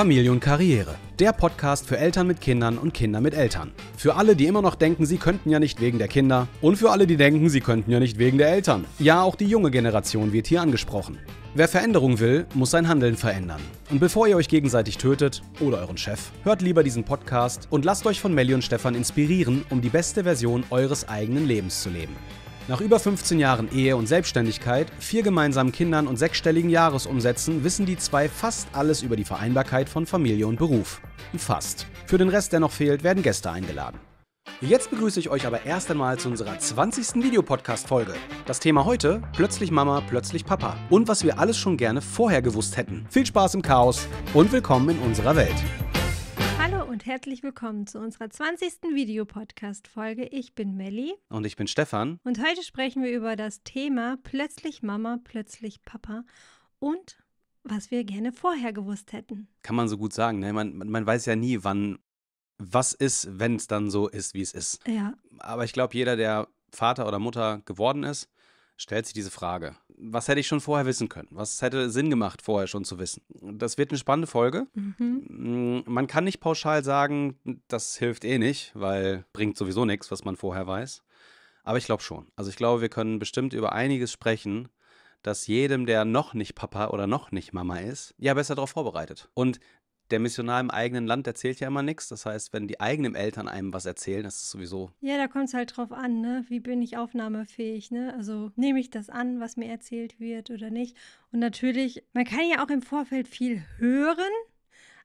Familie und Karriere. Der Podcast für Eltern mit Kindern und Kinder mit Eltern. Für alle, die immer noch denken, sie könnten ja nicht wegen der Kinder. Und für alle, die denken, sie könnten ja nicht wegen der Eltern. Ja, auch die junge Generation wird hier angesprochen. Wer Veränderung will, muss sein Handeln verändern. Und bevor ihr euch gegenseitig tötet oder euren Chef, hört lieber diesen Podcast und lasst euch von Melly und Stefan inspirieren, um die beste Version eures eigenen Lebens zu leben. Nach über 15 Jahren Ehe und Selbstständigkeit, vier gemeinsamen Kindern und sechsstelligen Jahresumsätzen wissen die zwei fast alles über die Vereinbarkeit von Familie und Beruf. Fast. Für den Rest, der noch fehlt, werden Gäste eingeladen. Jetzt begrüße ich euch aber erst einmal zu unserer 20. Videopodcast-Folge. Das Thema heute: Plötzlich Mama, plötzlich Papa. Und was wir alles schon gerne vorher gewusst hätten. Viel Spaß im Chaos und willkommen in unserer Welt und herzlich willkommen zu unserer 20. Videopodcast-Folge. Ich bin Melli. Und ich bin Stefan. Und heute sprechen wir über das Thema Plötzlich Mama, plötzlich Papa und was wir gerne vorher gewusst hätten. Kann man so gut sagen. Ne? Man, man weiß ja nie, wann was ist, wenn es dann so ist, wie es ist. Ja. Aber ich glaube, jeder, der Vater oder Mutter geworden ist, stellt sich diese Frage was hätte ich schon vorher wissen können? Was hätte Sinn gemacht, vorher schon zu wissen? Das wird eine spannende Folge. Mhm. Mm, man kann nicht pauschal sagen, das hilft eh nicht, weil bringt sowieso nichts, was man vorher weiß. Aber ich glaube schon. Also ich glaube, wir können bestimmt über einiges sprechen, dass jedem, der noch nicht Papa oder noch nicht Mama ist, ja besser darauf vorbereitet. Und der Missionar im eigenen Land erzählt ja immer nichts. Das heißt, wenn die eigenen Eltern einem was erzählen, das ist sowieso. Ja, da kommt es halt drauf an, ne? Wie bin ich aufnahmefähig, ne? Also nehme ich das an, was mir erzählt wird oder nicht. Und natürlich, man kann ja auch im Vorfeld viel hören,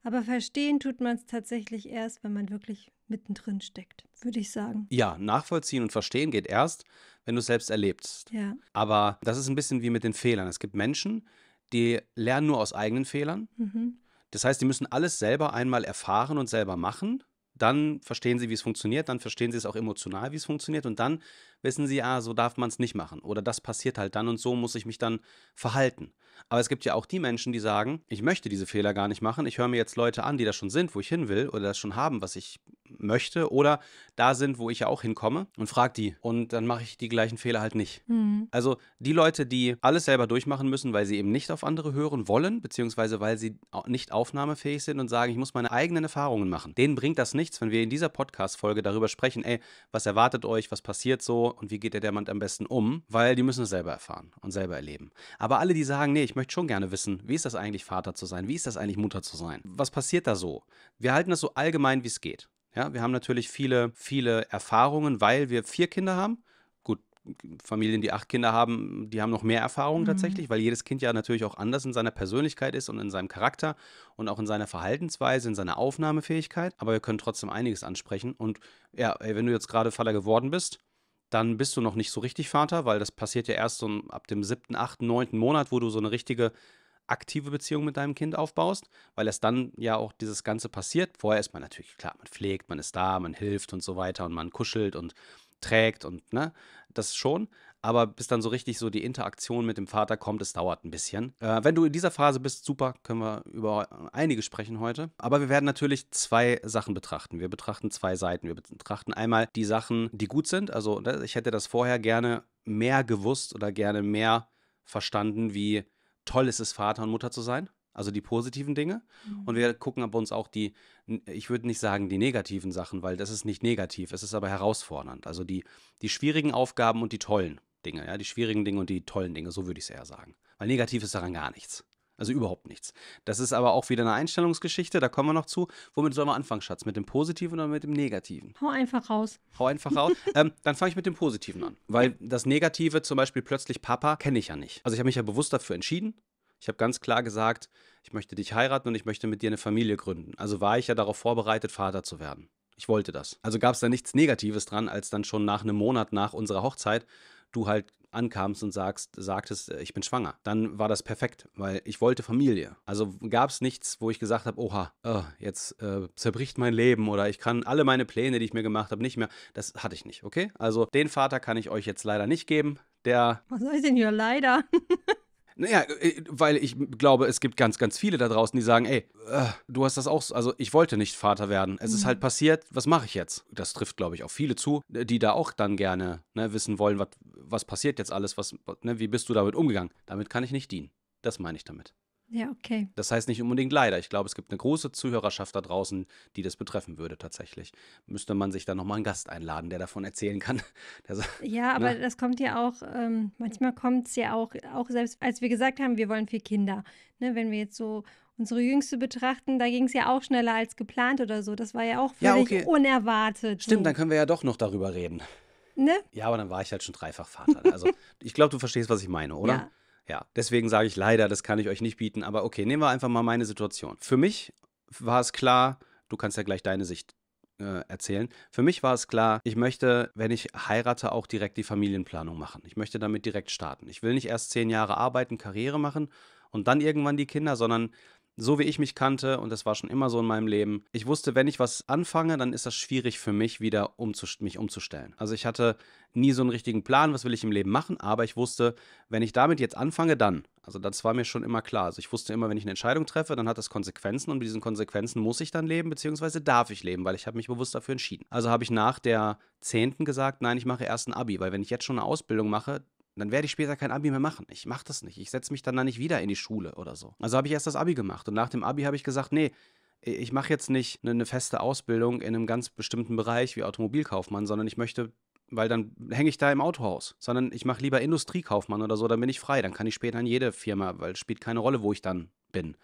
aber verstehen tut man es tatsächlich erst, wenn man wirklich mittendrin steckt, würde ich sagen. Ja, nachvollziehen und verstehen geht erst, wenn du es selbst erlebst. Ja. Aber das ist ein bisschen wie mit den Fehlern. Es gibt Menschen, die lernen nur aus eigenen Fehlern. Mhm. Das heißt, die müssen alles selber einmal erfahren und selber machen. Dann verstehen sie, wie es funktioniert. Dann verstehen sie es auch emotional, wie es funktioniert. Und dann wissen sie, ah, so darf man es nicht machen oder das passiert halt dann und so muss ich mich dann verhalten. Aber es gibt ja auch die Menschen, die sagen, ich möchte diese Fehler gar nicht machen, ich höre mir jetzt Leute an, die das schon sind, wo ich hin will oder das schon haben, was ich möchte oder da sind, wo ich ja auch hinkomme und frage die und dann mache ich die gleichen Fehler halt nicht. Mhm. Also die Leute, die alles selber durchmachen müssen, weil sie eben nicht auf andere hören wollen, beziehungsweise weil sie nicht aufnahmefähig sind und sagen, ich muss meine eigenen Erfahrungen machen. Denen bringt das nichts, wenn wir in dieser Podcast-Folge darüber sprechen, ey, was erwartet euch, was passiert so und wie geht der Diamant am besten um, weil die müssen es selber erfahren und selber erleben. Aber alle, die sagen, nee, ich möchte schon gerne wissen, wie ist das eigentlich Vater zu sein, wie ist das eigentlich Mutter zu sein, was passiert da so? Wir halten das so allgemein, wie es geht. Ja, wir haben natürlich viele, viele Erfahrungen, weil wir vier Kinder haben. Gut, Familien, die acht Kinder haben, die haben noch mehr Erfahrungen mhm. tatsächlich, weil jedes Kind ja natürlich auch anders in seiner Persönlichkeit ist und in seinem Charakter und auch in seiner Verhaltensweise, in seiner Aufnahmefähigkeit. Aber wir können trotzdem einiges ansprechen. Und ja, ey, wenn du jetzt gerade Faller geworden bist, dann bist du noch nicht so richtig Vater, weil das passiert ja erst so ab dem siebten, achten, neunten Monat, wo du so eine richtige aktive Beziehung mit deinem Kind aufbaust, weil erst dann ja auch dieses Ganze passiert. Vorher ist man natürlich, klar, man pflegt, man ist da, man hilft und so weiter und man kuschelt und trägt und ne, das schon aber bis dann so richtig so die Interaktion mit dem Vater kommt, es dauert ein bisschen. Äh, wenn du in dieser Phase bist, super, können wir über einige sprechen heute. Aber wir werden natürlich zwei Sachen betrachten. Wir betrachten zwei Seiten. Wir betrachten einmal die Sachen, die gut sind. Also ne, ich hätte das vorher gerne mehr gewusst oder gerne mehr verstanden, wie toll ist es ist, Vater und Mutter zu sein. Also die positiven Dinge. Mhm. Und wir gucken aber uns auch die, ich würde nicht sagen die negativen Sachen, weil das ist nicht negativ, es ist aber herausfordernd. Also die, die schwierigen Aufgaben und die tollen. Dinge, ja, die schwierigen Dinge und die tollen Dinge, so würde ich es eher sagen. Weil negativ ist daran gar nichts. Also überhaupt nichts. Das ist aber auch wieder eine Einstellungsgeschichte, da kommen wir noch zu. Womit sollen wir anfangen, Schatz? Mit dem Positiven oder mit dem Negativen? Hau einfach raus. Hau einfach raus. ähm, dann fange ich mit dem Positiven an. Weil das Negative, zum Beispiel plötzlich Papa, kenne ich ja nicht. Also ich habe mich ja bewusst dafür entschieden. Ich habe ganz klar gesagt, ich möchte dich heiraten und ich möchte mit dir eine Familie gründen. Also war ich ja darauf vorbereitet, Vater zu werden. Ich wollte das. Also gab es da nichts Negatives dran, als dann schon nach einem Monat nach unserer Hochzeit du halt ankamst und sagst, sagtest, äh, ich bin schwanger, dann war das perfekt, weil ich wollte Familie. Also gab es nichts, wo ich gesagt habe, oha, oh, jetzt äh, zerbricht mein Leben oder ich kann alle meine Pläne, die ich mir gemacht habe, nicht mehr. Das hatte ich nicht, okay? Also den Vater kann ich euch jetzt leider nicht geben. Der. Was soll ich denn hier leider? Naja, äh, weil ich glaube, es gibt ganz, ganz viele da draußen, die sagen, ey, äh, du hast das auch, also ich wollte nicht Vater werden. Es mhm. ist halt mhm. passiert, was mache ich jetzt? Das trifft, glaube ich, auf viele zu, die da auch dann gerne ne, wissen wollen, wat, was passiert jetzt alles, was, ne, wie bist du damit umgegangen? Damit kann ich nicht dienen. Das meine ich damit. Ja, okay. Das heißt nicht unbedingt leider. Ich glaube, es gibt eine große Zuhörerschaft da draußen, die das betreffen würde tatsächlich. Müsste man sich dann nochmal einen Gast einladen, der davon erzählen kann. Das, ja, ne? aber das kommt ja auch, ähm, manchmal kommt es ja auch, auch selbst, als wir gesagt haben, wir wollen vier Kinder. Ne, wenn wir jetzt so unsere Jüngste betrachten, da ging es ja auch schneller als geplant oder so. Das war ja auch völlig ja, okay. unerwartet. Stimmt, so. dann können wir ja doch noch darüber reden. Ne? Ja, aber dann war ich halt schon dreifach Vater. Also ich glaube, du verstehst, was ich meine, oder? Ja. Ja, deswegen sage ich leider, das kann ich euch nicht bieten, aber okay, nehmen wir einfach mal meine Situation. Für mich war es klar, du kannst ja gleich deine Sicht äh, erzählen. Für mich war es klar, ich möchte, wenn ich heirate, auch direkt die Familienplanung machen. Ich möchte damit direkt starten. Ich will nicht erst zehn Jahre arbeiten, Karriere machen und dann irgendwann die Kinder, sondern so wie ich mich kannte und das war schon immer so in meinem Leben. Ich wusste, wenn ich was anfange, dann ist das schwierig für mich, wieder umzust mich umzustellen. Also ich hatte nie so einen richtigen Plan, was will ich im Leben machen, aber ich wusste, wenn ich damit jetzt anfange, dann. Also das war mir schon immer klar. Also ich wusste immer, wenn ich eine Entscheidung treffe, dann hat das Konsequenzen und mit diesen Konsequenzen muss ich dann leben, beziehungsweise darf ich leben, weil ich habe mich bewusst dafür entschieden. Also habe ich nach der 10. gesagt, nein, ich mache erst ein Abi, weil wenn ich jetzt schon eine Ausbildung mache, dann werde ich später kein Abi mehr machen. Ich mache das nicht. Ich setze mich dann da nicht wieder in die Schule oder so. Also habe ich erst das Abi gemacht und nach dem Abi habe ich gesagt, nee, ich mache jetzt nicht eine ne feste Ausbildung in einem ganz bestimmten Bereich wie Automobilkaufmann, sondern ich möchte weil dann hänge ich da im Autohaus, sondern ich mache lieber Industriekaufmann oder so, dann bin ich frei, dann kann ich später in jede Firma, weil es spielt keine Rolle, wo ich dann bin.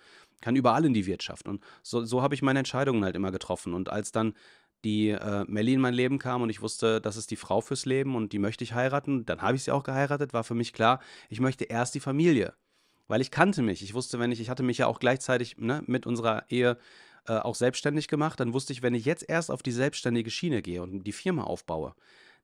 Kann überall in die Wirtschaft. Und so, so habe ich meine Entscheidungen halt immer getroffen. Und als dann die äh, Melli in mein Leben kam und ich wusste, das ist die Frau fürs Leben und die möchte ich heiraten, dann habe ich sie auch geheiratet, war für mich klar, ich möchte erst die Familie, weil ich kannte mich. Ich wusste, wenn ich, ich hatte mich ja auch gleichzeitig ne, mit unserer Ehe äh, auch selbstständig gemacht, dann wusste ich, wenn ich jetzt erst auf die selbstständige Schiene gehe und die Firma aufbaue,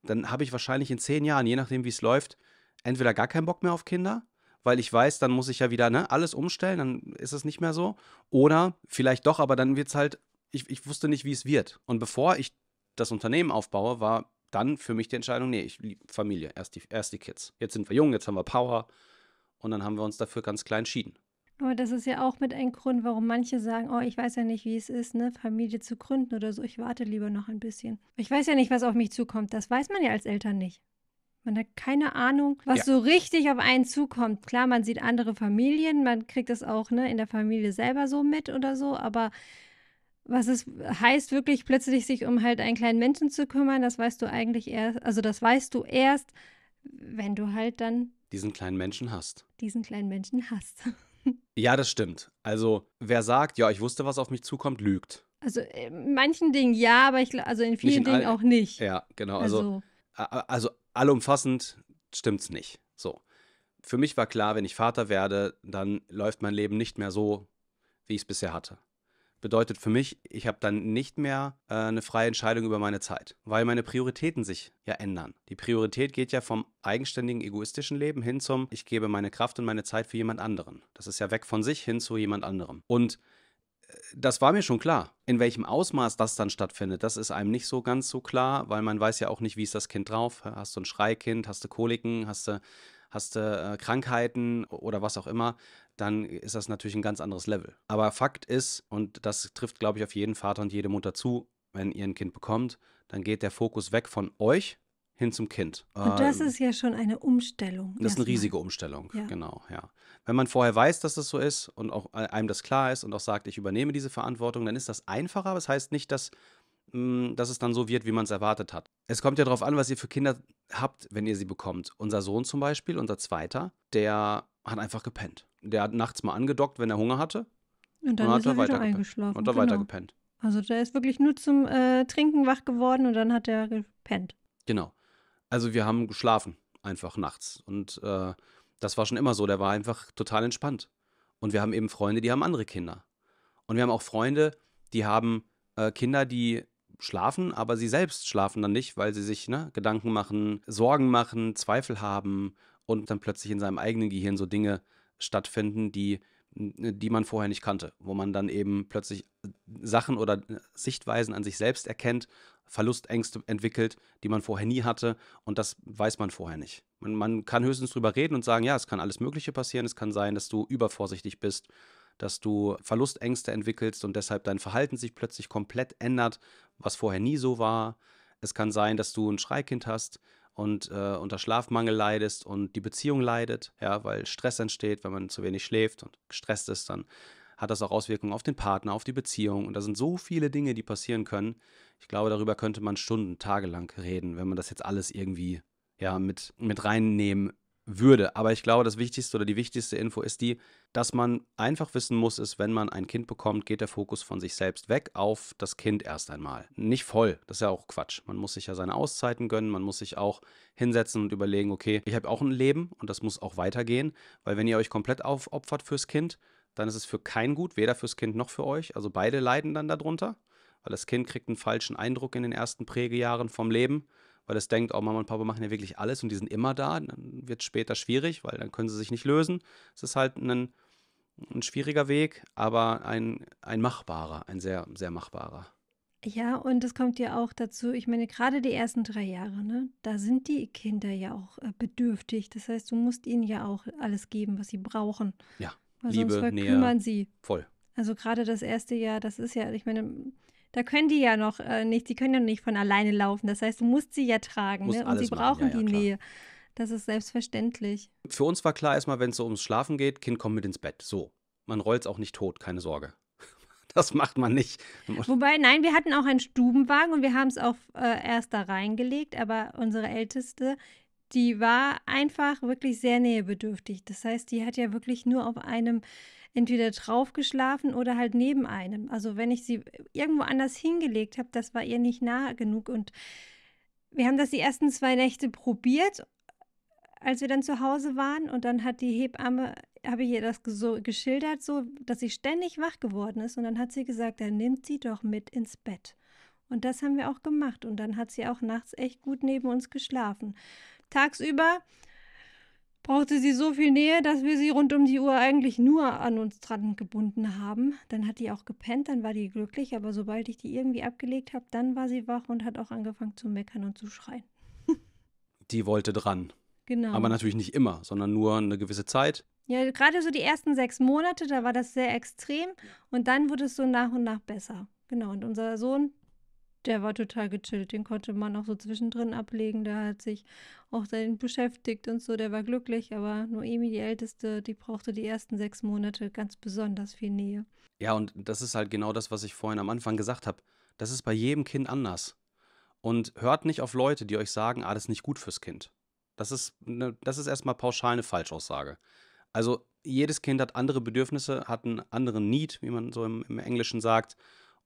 dann habe ich wahrscheinlich in zehn Jahren, je nachdem wie es läuft, entweder gar keinen Bock mehr auf Kinder, weil ich weiß, dann muss ich ja wieder ne, alles umstellen, dann ist es nicht mehr so. Oder vielleicht doch, aber dann wird es halt ich, ich wusste nicht, wie es wird. Und bevor ich das Unternehmen aufbaue, war dann für mich die Entscheidung, nee, ich liebe Familie, erst die, erst die Kids. Jetzt sind wir jung, jetzt haben wir Power. Und dann haben wir uns dafür ganz klein entschieden. Aber das ist ja auch mit ein Grund, warum manche sagen, oh, ich weiß ja nicht, wie es ist, eine Familie zu gründen oder so. Ich warte lieber noch ein bisschen. Ich weiß ja nicht, was auf mich zukommt. Das weiß man ja als Eltern nicht. Man hat keine Ahnung, was ja. so richtig auf einen zukommt. Klar, man sieht andere Familien, man kriegt das auch ne, in der Familie selber so mit oder so, aber was es heißt, wirklich plötzlich sich um halt einen kleinen Menschen zu kümmern, das weißt du eigentlich erst, also das weißt du erst, wenn du halt dann diesen kleinen Menschen hast. Diesen kleinen Menschen hast. ja, das stimmt. Also, wer sagt, ja, ich wusste, was auf mich zukommt, lügt. Also, äh, in manchen Dingen ja, aber ich also in vielen in Dingen all, auch nicht. Ja, genau. Also, also, also allumfassend stimmt's nicht. So. Für mich war klar, wenn ich Vater werde, dann läuft mein Leben nicht mehr so, wie ich es bisher hatte bedeutet für mich, ich habe dann nicht mehr äh, eine freie Entscheidung über meine Zeit, weil meine Prioritäten sich ja ändern. Die Priorität geht ja vom eigenständigen, egoistischen Leben hin zum, ich gebe meine Kraft und meine Zeit für jemand anderen. Das ist ja weg von sich hin zu jemand anderem. Und äh, das war mir schon klar. In welchem Ausmaß das dann stattfindet, das ist einem nicht so ganz so klar, weil man weiß ja auch nicht, wie ist das Kind drauf. Hast du ein Schreikind, hast du Koliken, hast du hast du äh, Krankheiten oder was auch immer dann ist das natürlich ein ganz anderes Level. Aber Fakt ist, und das trifft, glaube ich, auf jeden Vater und jede Mutter zu, wenn ihr ein Kind bekommt, dann geht der Fokus weg von euch hin zum Kind. Und das ähm, ist ja schon eine Umstellung. Das ist eine riesige Umstellung, ja. genau, ja. Wenn man vorher weiß, dass das so ist und auch äh, einem das klar ist und auch sagt, ich übernehme diese Verantwortung, dann ist das einfacher. Das heißt nicht, dass, mh, mm, dass es dann so wird, wie man es erwartet hat. Es kommt ja darauf an, was ihr für Kinder habt, wenn ihr sie bekommt. Unser Sohn zum Beispiel, unser Zweiter, der hat einfach gepennt der hat nachts mal angedockt, wenn er Hunger hatte. Und dann, und dann ist er, er weiter eingeschlafen. Und hat er genau. weitergepennt. Also der ist wirklich nur zum äh, Trinken wach geworden und dann hat er gepennt. Genau. Also wir haben geschlafen, einfach nachts. Und äh, das war schon immer so. Der war einfach total entspannt. Und wir haben eben Freunde, die haben andere Kinder. Und wir haben auch Freunde, die haben äh, Kinder, die schlafen, aber sie selbst schlafen dann nicht, weil sie sich ne, Gedanken machen, Sorgen machen, Zweifel haben und dann plötzlich in seinem eigenen Gehirn so Dinge stattfinden, die, die man vorher nicht kannte, wo man dann eben plötzlich äh, Sachen oder äh, Sichtweisen an sich selbst erkennt, Verlustängste entwickelt, die man vorher nie hatte und das weiß man vorher nicht. Man, man kann höchstens drüber reden und sagen, ja, es kann alles Mögliche passieren, es kann sein, dass du übervorsichtig bist, dass du Verlustängste entwickelst und deshalb dein Verhalten sich plötzlich komplett ändert, was vorher nie so war. Es kann sein, dass du ein Schreikind hast, und äh, unter Schlafmangel leidest und die Beziehung leidet, ja, weil Stress entsteht, wenn man zu wenig schläft und gestresst ist, dann hat das auch Auswirkungen auf den Partner, auf die Beziehung. Und da sind so viele Dinge, die passieren können. Ich glaube, darüber könnte man Stunden, tagelang reden, wenn man das jetzt alles irgendwie ja, mit, mit reinnehmen würde. Aber ich glaube, das Wichtigste oder die wichtigste Info ist die, dass man einfach wissen muss, ist, wenn man ein Kind bekommt, geht der Fokus von sich selbst weg auf das Kind erst einmal. Nicht voll, das ist ja auch Quatsch. Man muss sich ja seine Auszeiten gönnen, man muss sich auch hinsetzen und überlegen, okay, ich habe auch ein Leben und das muss auch weitergehen, weil wenn ihr euch komplett aufopfert fürs Kind, dann ist es für kein gut, weder fürs Kind noch für euch. Also beide leiden dann darunter, weil das Kind kriegt einen falschen Eindruck in den ersten Prägejahren vom Leben weil es denkt, oh, Mama und Papa machen ja wirklich alles und die sind immer da. Dann wird es später schwierig, weil dann können sie sich nicht lösen. Es ist halt ein, ein schwieriger Weg, aber ein, ein machbarer, ein sehr, sehr machbarer. Ja, und es kommt ja auch dazu, ich meine, gerade die ersten drei Jahre, ne, da sind die Kinder ja auch äh, bedürftig. Das heißt, du musst ihnen ja auch alles geben, was sie brauchen. Ja, weil Liebe, sonst verkümmern Nähe, sie. Voll. Also gerade das erste Jahr, das ist ja, ich meine, da können die ja noch äh, nicht, die können ja nicht von alleine laufen. Das heißt, du musst sie ja tragen ne? und sie brauchen ja, ja, die klar. Nähe. Das ist selbstverständlich. Für uns war klar erstmal, wenn es so ums Schlafen geht, Kind kommt mit ins Bett. So. Man rollt es auch nicht tot, keine Sorge. Das macht man nicht. Wobei, nein, wir hatten auch einen Stubenwagen und wir haben es auch äh, erst da reingelegt, aber unsere Älteste, die war einfach wirklich sehr nähebedürftig. Das heißt, die hat ja wirklich nur auf einem entweder drauf geschlafen oder halt neben einem. Also wenn ich sie irgendwo anders hingelegt habe, das war ihr nicht nah genug. Und wir haben das die ersten zwei Nächte probiert, als wir dann zu Hause waren. Und dann hat die Hebamme, habe ich ihr das so geschildert, so, dass sie ständig wach geworden ist. Und dann hat sie gesagt, dann nimmt sie doch mit ins Bett. Und das haben wir auch gemacht. Und dann hat sie auch nachts echt gut neben uns geschlafen. Tagsüber brauchte sie so viel Nähe, dass wir sie rund um die Uhr eigentlich nur an uns dran gebunden haben. Dann hat die auch gepennt, dann war die glücklich, aber sobald ich die irgendwie abgelegt habe, dann war sie wach und hat auch angefangen zu meckern und zu schreien. die wollte dran. Genau. Aber natürlich nicht immer, sondern nur eine gewisse Zeit. Ja, gerade so die ersten sechs Monate, da war das sehr extrem und dann wurde es so nach und nach besser. Genau, und unser Sohn der war total gechillt. Den konnte man auch so zwischendrin ablegen. Der hat sich auch damit beschäftigt und so. Der war glücklich. Aber Noemi, die Älteste, die brauchte die ersten sechs Monate ganz besonders viel Nähe. Ja, und das ist halt genau das, was ich vorhin am Anfang gesagt habe. Das ist bei jedem Kind anders. Und hört nicht auf Leute, die euch sagen, ah, das ist nicht gut fürs Kind. Das ist, ne, das ist erstmal pauschal eine Falschaussage. Also jedes Kind hat andere Bedürfnisse, hat einen anderen Need, wie man so im, im Englischen sagt.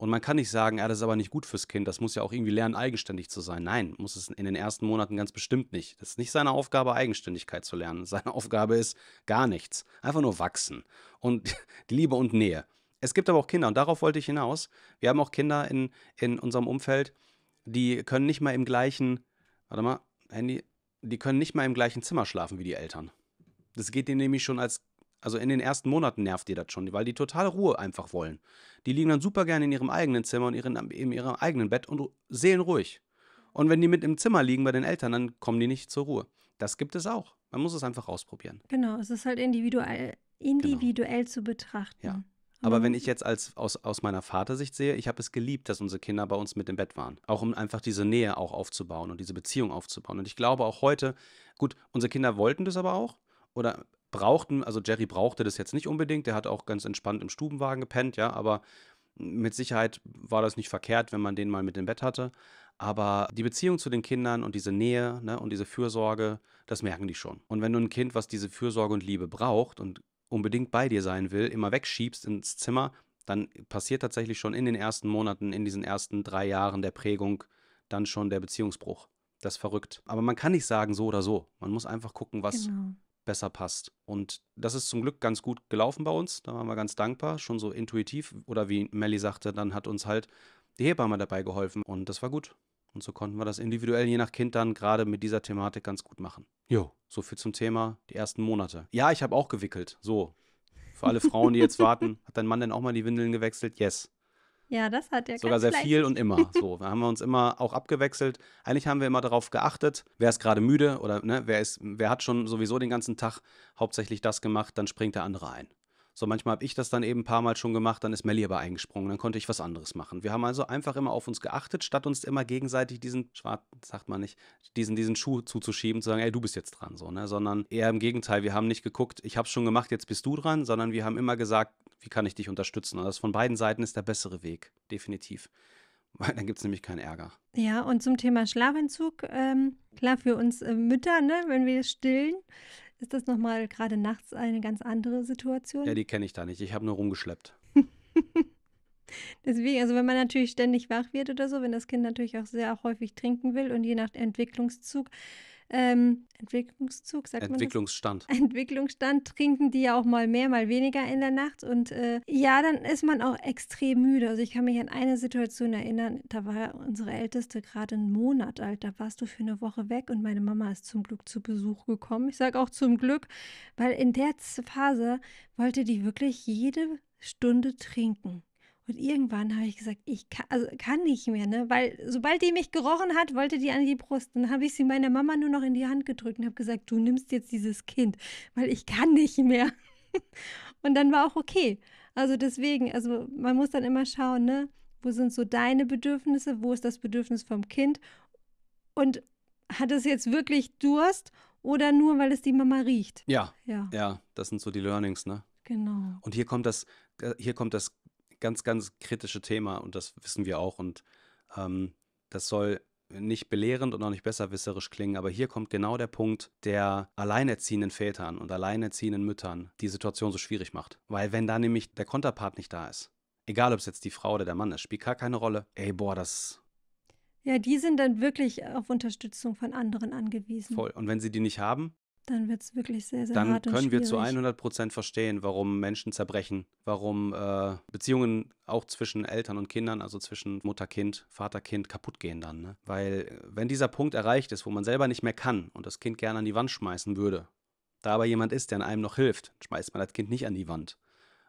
Und man kann nicht sagen, ja, ah, das ist aber nicht gut fürs Kind, das muss ja auch irgendwie lernen, eigenständig zu sein. Nein, muss es in den ersten Monaten ganz bestimmt nicht. Das ist nicht seine Aufgabe, Eigenständigkeit zu lernen. Seine Aufgabe ist gar nichts. Einfach nur wachsen. Und die Liebe und Nähe. Es gibt aber auch Kinder, und darauf wollte ich hinaus. Wir haben auch Kinder in, in unserem Umfeld, die können nicht mal im gleichen, warte mal, Handy, die können nicht mal im gleichen Zimmer schlafen wie die Eltern. Das geht denen nämlich schon als also in den ersten Monaten nervt die das schon, weil die totale Ruhe einfach wollen. Die liegen dann super gerne in ihrem eigenen Zimmer und ihren, in ihrem eigenen Bett und seelenruhig. Und wenn die mit im Zimmer liegen bei den Eltern, dann kommen die nicht zur Ruhe. Das gibt es auch. Man muss es einfach ausprobieren. Genau, es ist halt individuell, individuell genau. zu betrachten. Ja. Mhm. Aber wenn ich jetzt als, aus, aus meiner Vatersicht sehe, ich habe es geliebt, dass unsere Kinder bei uns mit im Bett waren. Auch um einfach diese Nähe auch aufzubauen und diese Beziehung aufzubauen. Und ich glaube auch heute, gut, unsere Kinder wollten das aber auch. Oder brauchten, also Jerry brauchte das jetzt nicht unbedingt, der hat auch ganz entspannt im Stubenwagen gepennt, ja, aber mit Sicherheit war das nicht verkehrt, wenn man den mal mit im Bett hatte. Aber die Beziehung zu den Kindern und diese Nähe ne, und diese Fürsorge, das merken die schon. Und wenn du ein Kind, was diese Fürsorge und Liebe braucht und unbedingt bei dir sein will, immer wegschiebst ins Zimmer, dann passiert tatsächlich schon in den ersten Monaten, in diesen ersten drei Jahren der Prägung, dann schon der Beziehungsbruch. Das ist verrückt. Aber man kann nicht sagen so oder so. Man muss einfach gucken, was genau besser passt. Und das ist zum Glück ganz gut gelaufen bei uns. Da waren wir ganz dankbar, schon so intuitiv. Oder wie Melly sagte, dann hat uns halt die Hebamme dabei geholfen und das war gut. Und so konnten wir das individuell je nach Kind dann gerade mit dieser Thematik ganz gut machen. Jo, so viel zum Thema die ersten Monate. Ja, ich habe auch gewickelt. So. Für alle Frauen, die jetzt warten, hat dein Mann denn auch mal die Windeln gewechselt? Yes. Ja, das hat er Sogar sehr viel und immer. So, da haben wir uns immer auch abgewechselt. Eigentlich haben wir immer darauf geachtet, wer ist gerade müde oder ne, wer, ist, wer hat schon sowieso den ganzen Tag hauptsächlich das gemacht, dann springt der andere ein. So, manchmal habe ich das dann eben ein paar Mal schon gemacht, dann ist Melly aber eingesprungen, dann konnte ich was anderes machen. Wir haben also einfach immer auf uns geachtet, statt uns immer gegenseitig diesen, schwarz sagt man nicht, diesen, diesen Schuh zuzuschieben, zu sagen, ey, du bist jetzt dran, so, ne? Sondern eher im Gegenteil, wir haben nicht geguckt, ich habe es schon gemacht, jetzt bist du dran, sondern wir haben immer gesagt, wie kann ich dich unterstützen? Und das von beiden Seiten ist der bessere Weg, definitiv. Weil dann gibt es nämlich keinen Ärger. Ja, und zum Thema Schlafentzug, ähm, klar für uns äh, Mütter, ne, wenn wir stillen, ist das nochmal gerade nachts eine ganz andere Situation? Ja, die kenne ich da nicht. Ich habe nur rumgeschleppt. Deswegen, also wenn man natürlich ständig wach wird oder so, wenn das Kind natürlich auch sehr häufig trinken will und je nach Entwicklungszug ähm, Entwicklungszug, sagt Entwicklungsstand. man. Das? Entwicklungsstand trinken die ja auch mal mehr, mal weniger in der Nacht. Und äh, ja, dann ist man auch extrem müde. Also ich kann mich an eine Situation erinnern, da war unsere Älteste gerade einen Monat alt. Da warst du für eine Woche weg und meine Mama ist zum Glück zu Besuch gekommen. Ich sage auch zum Glück, weil in der Phase wollte die wirklich jede Stunde trinken. Und irgendwann habe ich gesagt, ich kann, also kann nicht mehr, ne? Weil sobald die mich gerochen hat, wollte die an die Brust. Dann habe ich sie meiner Mama nur noch in die Hand gedrückt und habe gesagt, du nimmst jetzt dieses Kind, weil ich kann nicht mehr. und dann war auch okay. Also deswegen, also man muss dann immer schauen, ne? Wo sind so deine Bedürfnisse? Wo ist das Bedürfnis vom Kind? Und hat es jetzt wirklich Durst oder nur, weil es die Mama riecht? Ja. Ja, ja das sind so die Learnings, ne? Genau. Und hier kommt das, äh, hier kommt das ganz, ganz kritische Thema und das wissen wir auch. Und ähm, das soll nicht belehrend und auch nicht besserwisserisch klingen, aber hier kommt genau der Punkt, der alleinerziehenden Vätern und alleinerziehenden Müttern die Situation so schwierig macht. Weil wenn da nämlich der Konterpart nicht da ist, egal ob es jetzt die Frau oder der Mann ist, spielt gar keine Rolle. Ey, boah, das. Ja, die sind dann wirklich auf Unterstützung von anderen angewiesen. Voll. Und wenn sie die nicht haben, dann wird es wirklich sehr, sehr dann hart Dann können schwierig. wir zu 100 Prozent verstehen, warum Menschen zerbrechen, warum äh, Beziehungen auch zwischen Eltern und Kindern, also zwischen Mutter-Kind, Vater-Kind kaputt gehen dann. Ne? Weil äh, wenn dieser Punkt erreicht ist, wo man selber nicht mehr kann und das Kind gerne an die Wand schmeißen würde, da aber jemand ist, der an einem noch hilft, schmeißt man das Kind nicht an die Wand.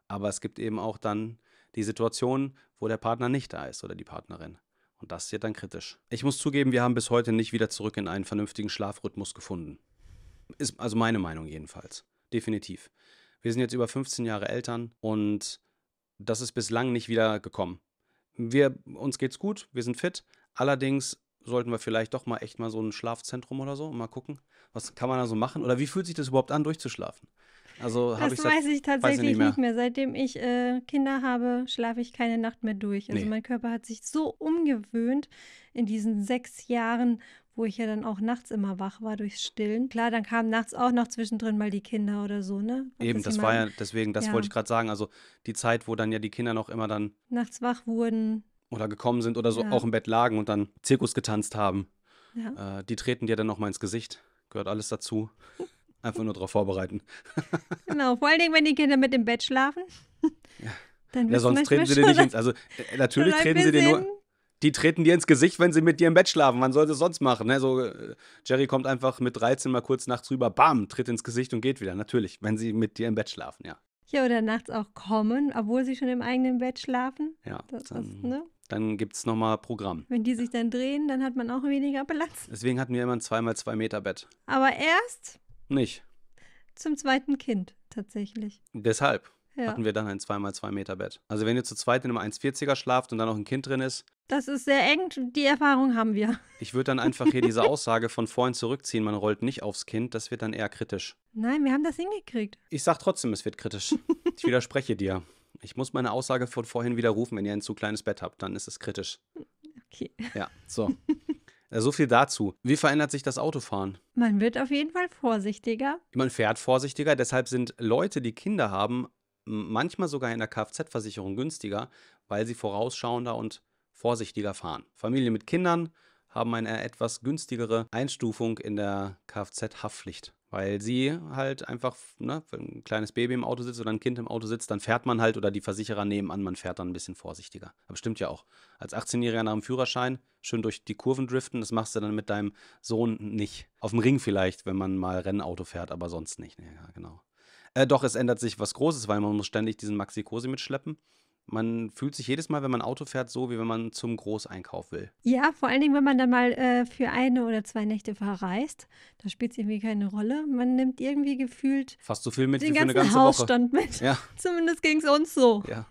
Aber es gibt eben auch dann die Situation, wo der Partner nicht da ist oder die Partnerin. Und das wird dann kritisch. Ich muss zugeben, wir haben bis heute nicht wieder zurück in einen vernünftigen Schlafrhythmus gefunden. Ist also meine Meinung jedenfalls. Definitiv. Wir sind jetzt über 15 Jahre Eltern und das ist bislang nicht wieder gekommen. Wir, uns geht's gut, wir sind fit. Allerdings sollten wir vielleicht doch mal echt mal so ein Schlafzentrum oder so mal gucken. Was kann man da so machen? Oder wie fühlt sich das überhaupt an, durchzuschlafen? Also habe ich das weiß ich tatsächlich weiß ich nicht, mehr. nicht, mehr. Seitdem ich äh, Kinder habe, schlafe ich keine Nacht mehr durch. Also nee. mein Körper hat sich so umgewöhnt in diesen sechs Jahren wo ich ja dann auch nachts immer wach war durchs Stillen. Klar, dann kamen nachts auch noch zwischendrin mal die Kinder oder so, ne? Ob Eben, das, das war ja, deswegen, das ja. wollte ich gerade sagen. Also die Zeit, wo dann ja die Kinder noch immer dann nachts wach wurden. Oder gekommen sind oder so ja. auch im Bett lagen und dann Zirkus getanzt haben. Ja. Äh, die treten dir dann nochmal ins Gesicht. Gehört alles dazu. Einfach nur darauf vorbereiten. genau, vor allen Dingen, wenn die Kinder mit im Bett schlafen. ja. Dann ja, sonst treten sie dir nicht ins. Also äh, natürlich treten sie dir nur die treten dir ins Gesicht, wenn sie mit dir im Bett schlafen. Wann soll sie es sonst machen? Ne? So, äh, Jerry kommt einfach mit 13 mal kurz nachts rüber, bam, tritt ins Gesicht und geht wieder. Natürlich, wenn sie mit dir im Bett schlafen, ja. Ja, oder nachts auch kommen, obwohl sie schon im eigenen Bett schlafen. Ja, das, dann, das, ne? dann gibt es nochmal Programm. Wenn die sich dann drehen, dann hat man auch weniger Platz. Deswegen hatten wir immer ein 2x2 Meter Bett. Aber erst? Nicht. Zum zweiten Kind, tatsächlich. Deshalb ja. hatten wir dann ein 2x2 Meter Bett. Also wenn ihr zu zweit in einem 1,40er schlaft und dann noch ein Kind drin ist. Das ist sehr eng, die Erfahrung haben wir. Ich würde dann einfach hier diese Aussage von vorhin zurückziehen, man rollt nicht aufs Kind, das wird dann eher kritisch. Nein, wir haben das hingekriegt. Ich sag trotzdem, es wird kritisch. Ich widerspreche dir. Ich muss meine Aussage von vorhin widerrufen, wenn ihr ein zu kleines Bett habt, dann ist es kritisch. Okay. Ja, so. Äh, so viel dazu. Wie verändert sich das Autofahren? Man wird auf jeden Fall vorsichtiger. Man fährt vorsichtiger, deshalb sind Leute, die Kinder haben, manchmal sogar in der Kfz-Versicherung günstiger, weil sie vorausschauender und vorsichtiger fahren. Familien mit Kindern haben eine etwas günstigere Einstufung in der Kfz-Haftpflicht, weil sie halt einfach, ne, wenn ein kleines Baby im Auto sitzt oder ein Kind im Auto sitzt, dann fährt man halt oder die Versicherer nebenan, man fährt dann ein bisschen vorsichtiger. Aber stimmt ja auch. Als 18-Jähriger nach dem Führerschein schön durch die Kurven driften, das machst du dann mit deinem Sohn nicht. Auf dem Ring vielleicht, wenn man mal Rennauto fährt, aber sonst nicht. Ja, genau. Äh, doch, es ändert sich was Großes, weil man muss ständig diesen Maxi Cosi mitschleppen. Man fühlt sich jedes Mal, wenn man Auto fährt, so, wie wenn man zum Großeinkauf will. Ja, vor allen Dingen, wenn man dann mal äh, für eine oder zwei Nächte verreist. Da spielt es irgendwie keine Rolle. Man nimmt irgendwie gefühlt fast so viel mit den wie für ganzen eine ganze Hausstand Woche. mit. Ja. Zumindest ging es uns so. Ja.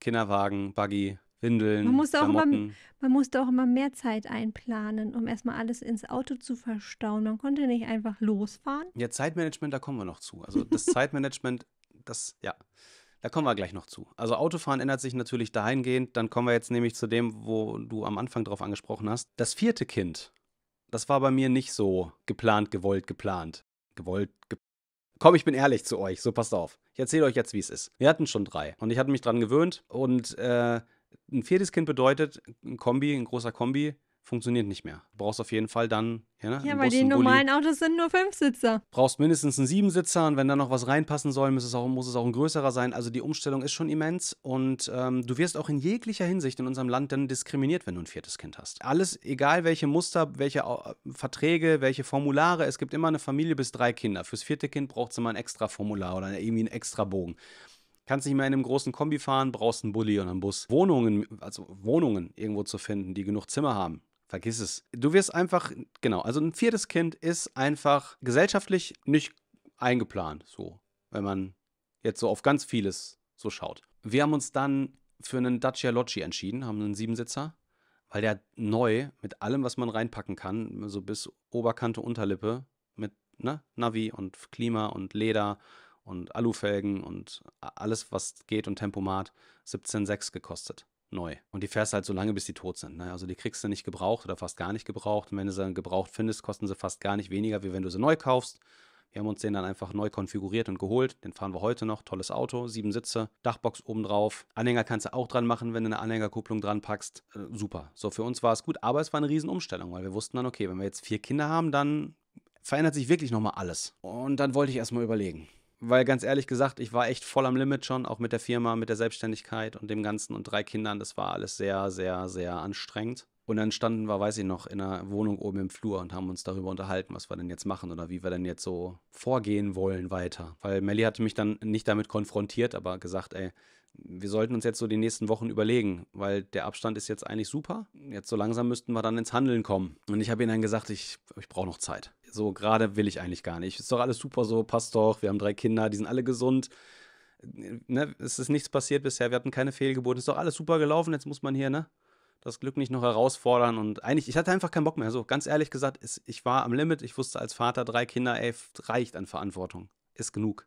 Kinderwagen, Buggy, Windeln, man musste, auch immer, man musste auch immer mehr Zeit einplanen, um erstmal alles ins Auto zu verstauen. Man konnte nicht einfach losfahren. Ja, Zeitmanagement, da kommen wir noch zu. Also das Zeitmanagement, das, ja, da kommen wir gleich noch zu. Also Autofahren ändert sich natürlich dahingehend. Dann kommen wir jetzt nämlich zu dem, wo du am Anfang drauf angesprochen hast. Das vierte Kind, das war bei mir nicht so geplant, gewollt, geplant. Gewollt, geplant. Komm, ich bin ehrlich zu euch, so passt auf. Ich erzähle euch jetzt, wie es ist. Wir hatten schon drei und ich hatte mich dran gewöhnt und äh, ein viertes Kind bedeutet, ein Kombi, ein großer Kombi, funktioniert nicht mehr. Du brauchst auf jeden Fall dann. Ja, ne, ja weil die normalen Autos sind nur fünf Fünfsitzer. Brauchst mindestens einen Siebensitzer und wenn da noch was reinpassen soll, muss es auch, muss es auch ein größerer sein. Also die Umstellung ist schon immens und ähm, du wirst auch in jeglicher Hinsicht in unserem Land dann diskriminiert, wenn du ein viertes Kind hast. Alles, egal welche Muster, welche Verträge, welche Formulare, es gibt immer eine Familie bis drei Kinder. Fürs vierte Kind braucht es immer ein extra Formular oder irgendwie einen extra Bogen kannst nicht mehr in einem großen Kombi fahren, brauchst einen Bulli und einen Bus. Wohnungen, also Wohnungen irgendwo zu finden, die genug Zimmer haben. Vergiss es. Du wirst einfach, genau, also ein viertes Kind ist einfach gesellschaftlich nicht eingeplant, so, wenn man jetzt so auf ganz vieles so schaut. Wir haben uns dann für einen Dacia Loggi entschieden, haben einen Siebensitzer, weil der neu mit allem, was man reinpacken kann, so bis Oberkante, Unterlippe, mit ne, Navi und Klima und Leder und Alufelgen und alles, was geht und Tempomat 17,6 gekostet. Neu. Und die fährst halt so lange, bis die tot sind. Ne? Also die kriegst du nicht gebraucht oder fast gar nicht gebraucht. Und wenn du sie dann gebraucht findest, kosten sie fast gar nicht weniger, wie wenn du sie neu kaufst. Wir haben uns den dann einfach neu konfiguriert und geholt. Den fahren wir heute noch. Tolles Auto, sieben Sitze, Dachbox oben drauf. Anhänger kannst du auch dran machen, wenn du eine Anhängerkupplung dran packst. Äh, super. So, für uns war es gut, aber es war eine Riesenumstellung, weil wir wussten dann, okay, wenn wir jetzt vier Kinder haben, dann verändert sich wirklich nochmal alles. Und dann wollte ich erstmal überlegen weil ganz ehrlich gesagt, ich war echt voll am Limit schon, auch mit der Firma, mit der Selbstständigkeit und dem Ganzen und drei Kindern. Das war alles sehr, sehr, sehr anstrengend. Und dann standen wir, weiß ich noch, in einer Wohnung oben im Flur und haben uns darüber unterhalten, was wir denn jetzt machen oder wie wir denn jetzt so vorgehen wollen weiter. Weil Melly hatte mich dann nicht damit konfrontiert, aber gesagt, ey, wir sollten uns jetzt so die nächsten Wochen überlegen, weil der Abstand ist jetzt eigentlich super. Jetzt so langsam müssten wir dann ins Handeln kommen. Und ich habe ihnen dann gesagt, ich, ich brauche noch Zeit. So gerade will ich eigentlich gar nicht. Ist doch alles super so, passt doch. Wir haben drei Kinder, die sind alle gesund. Ne, es ist nichts passiert bisher, wir hatten keine Fehlgeburten. Ist doch alles super gelaufen, jetzt muss man hier, ne? das Glück nicht noch herausfordern. Und eigentlich, ich hatte einfach keinen Bock mehr. So, ganz ehrlich gesagt, ist, ich war am Limit. Ich wusste als Vater drei Kinder, ey, reicht an Verantwortung. Ist genug.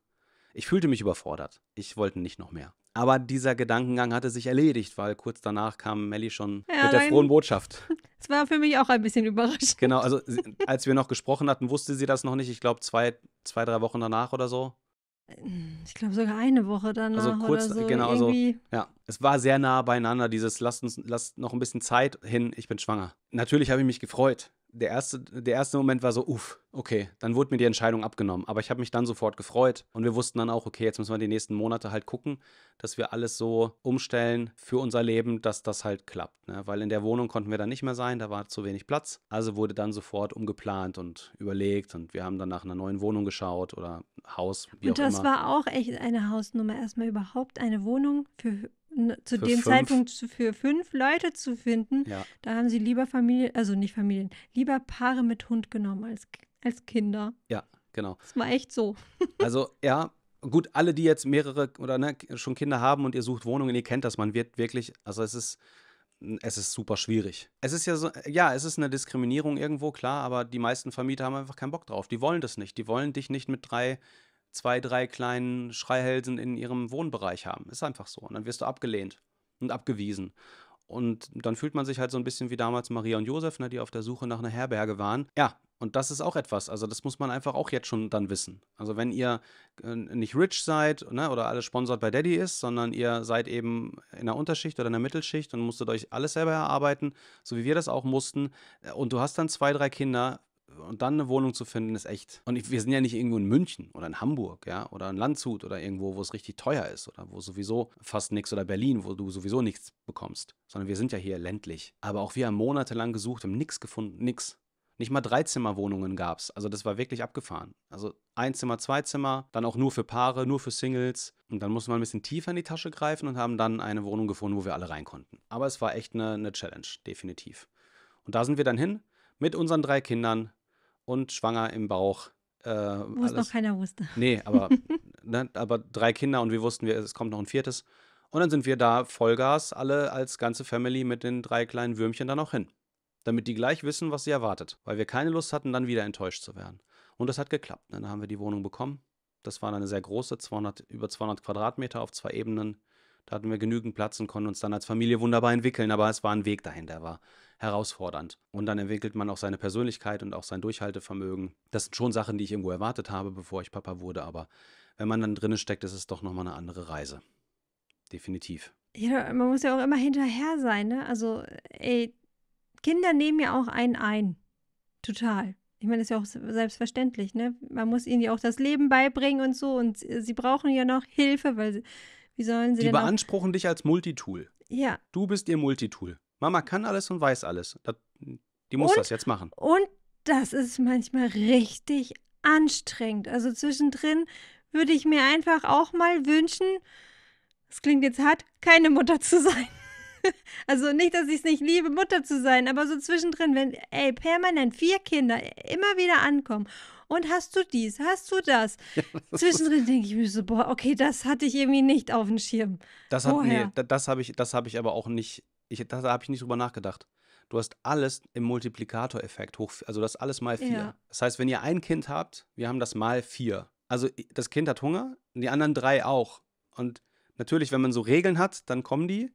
Ich fühlte mich überfordert. Ich wollte nicht noch mehr. Aber dieser Gedankengang hatte sich erledigt, weil kurz danach kam Melly schon ja, mit der frohen Botschaft. Es war für mich auch ein bisschen überraschend. Genau, also als wir noch gesprochen hatten, wusste sie das noch nicht. Ich glaube, zwei, zwei, drei Wochen danach oder so ich glaube sogar eine Woche danach also kurz, oder so. Genau, so. Also, ja, es war sehr nah beieinander, dieses lasst uns, lasst noch ein bisschen Zeit hin, ich bin schwanger. Natürlich habe ich mich gefreut der erste, der erste Moment war so, uff, okay, dann wurde mir die Entscheidung abgenommen. Aber ich habe mich dann sofort gefreut und wir wussten dann auch, okay, jetzt müssen wir die nächsten Monate halt gucken, dass wir alles so umstellen für unser Leben, dass das halt klappt. Ne? Weil in der Wohnung konnten wir dann nicht mehr sein, da war zu wenig Platz. Also wurde dann sofort umgeplant und überlegt und wir haben dann nach einer neuen Wohnung geschaut oder Haus. Wie und das immer. war auch echt eine Hausnummer, erstmal überhaupt eine Wohnung für zu für dem fünf. Zeitpunkt für fünf Leute zu finden. Ja. Da haben sie lieber Familien, also nicht Familien, lieber Paare mit Hund genommen als, als Kinder. Ja, genau. Das war echt so. Also ja, gut, alle, die jetzt mehrere oder ne, schon Kinder haben und ihr sucht Wohnungen, ihr kennt das, man wird wirklich, also es ist es ist super schwierig. Es ist ja so, ja, es ist eine Diskriminierung irgendwo, klar, aber die meisten Vermieter haben einfach keinen Bock drauf. Die wollen das nicht. Die wollen dich nicht mit drei zwei, drei kleinen Schreihälsen in ihrem Wohnbereich haben. Ist einfach so. Und dann wirst du abgelehnt und abgewiesen. Und dann fühlt man sich halt so ein bisschen wie damals Maria und Josef, ne, die auf der Suche nach einer Herberge waren. Ja, und das ist auch etwas. Also, das muss man einfach auch jetzt schon dann wissen. Also, wenn ihr äh, nicht rich seid ne, oder alles sponsert bei Daddy ist, sondern ihr seid eben in der Unterschicht oder in der Mittelschicht und musstet euch alles selber erarbeiten, so wie wir das auch mussten. Äh, und du hast dann zwei, drei Kinder, und dann eine Wohnung zu finden, ist echt. Und ich, wir sind ja nicht irgendwo in München oder in Hamburg, ja, oder in Landshut oder irgendwo, wo es richtig teuer ist oder wo sowieso fast nichts oder Berlin, wo du sowieso nichts bekommst, sondern wir sind ja hier ländlich. Aber auch wir haben monatelang gesucht, haben nichts gefunden, nichts. Nicht mal Dreizimmerwohnungen gab es. Also das war wirklich abgefahren. Also ein Zimmer, zwei Zimmer, dann auch nur für Paare, nur für Singles. Und dann mussten wir ein bisschen tiefer in die Tasche greifen und haben dann eine Wohnung gefunden, wo wir alle rein konnten. Aber es war echt eine, eine Challenge, definitiv. Und da sind wir dann hin mit unseren drei Kindern und schwanger im Bauch. Äh, Wo es noch keiner wusste. Nee, aber, ne, aber drei Kinder und wir wussten, es kommt noch ein viertes. Und dann sind wir da Vollgas, alle als ganze Family mit den drei kleinen Würmchen dann auch hin. Damit die gleich wissen, was sie erwartet. Weil wir keine Lust hatten, dann wieder enttäuscht zu werden. Und das hat geklappt. Ne? Dann haben wir die Wohnung bekommen. Das war eine sehr große, 200, über 200 Quadratmeter auf zwei Ebenen. Da hatten wir genügend Platz und konnten uns dann als Familie wunderbar entwickeln. Aber es war ein Weg dahin, der war herausfordernd. Und dann entwickelt man auch seine Persönlichkeit und auch sein Durchhaltevermögen. Das sind schon Sachen, die ich irgendwo erwartet habe, bevor ich Papa wurde, aber wenn man dann drinnen steckt, ist es doch nochmal eine andere Reise. Definitiv. Ja, man muss ja auch immer hinterher sein, ne? Also, ey, Kinder nehmen ja auch einen ein. Total. Ich meine, das ist ja auch selbstverständlich, ne? Man muss ihnen ja auch das Leben beibringen und so. Und sie brauchen ja noch Hilfe, weil sie, wie sollen sie. Die beanspruchen dich als Multitool. Ja. Du bist ihr Multitool. Mama kann alles und weiß alles. die muss und, das jetzt machen. Und das ist manchmal richtig anstrengend. Also zwischendrin würde ich mir einfach auch mal wünschen, es klingt jetzt hart, keine Mutter zu sein. Also nicht, dass ich es nicht liebe, Mutter zu sein, aber so zwischendrin, wenn, ey, permanent vier Kinder immer wieder ankommen und hast du dies, hast du das. Ja, das zwischendrin denke ich mir so, boah, okay, das hatte ich irgendwie nicht auf dem Schirm. Das, nee, das habe ich, hab ich aber auch nicht ich, da, habe ich nicht drüber nachgedacht. Du hast alles im Multiplikatoreffekt hoch, also das alles mal vier. Ja. Das heißt, wenn ihr ein Kind habt, wir haben das mal vier. Also das Kind hat Hunger, die anderen drei auch. Und natürlich, wenn man so Regeln hat, dann kommen die,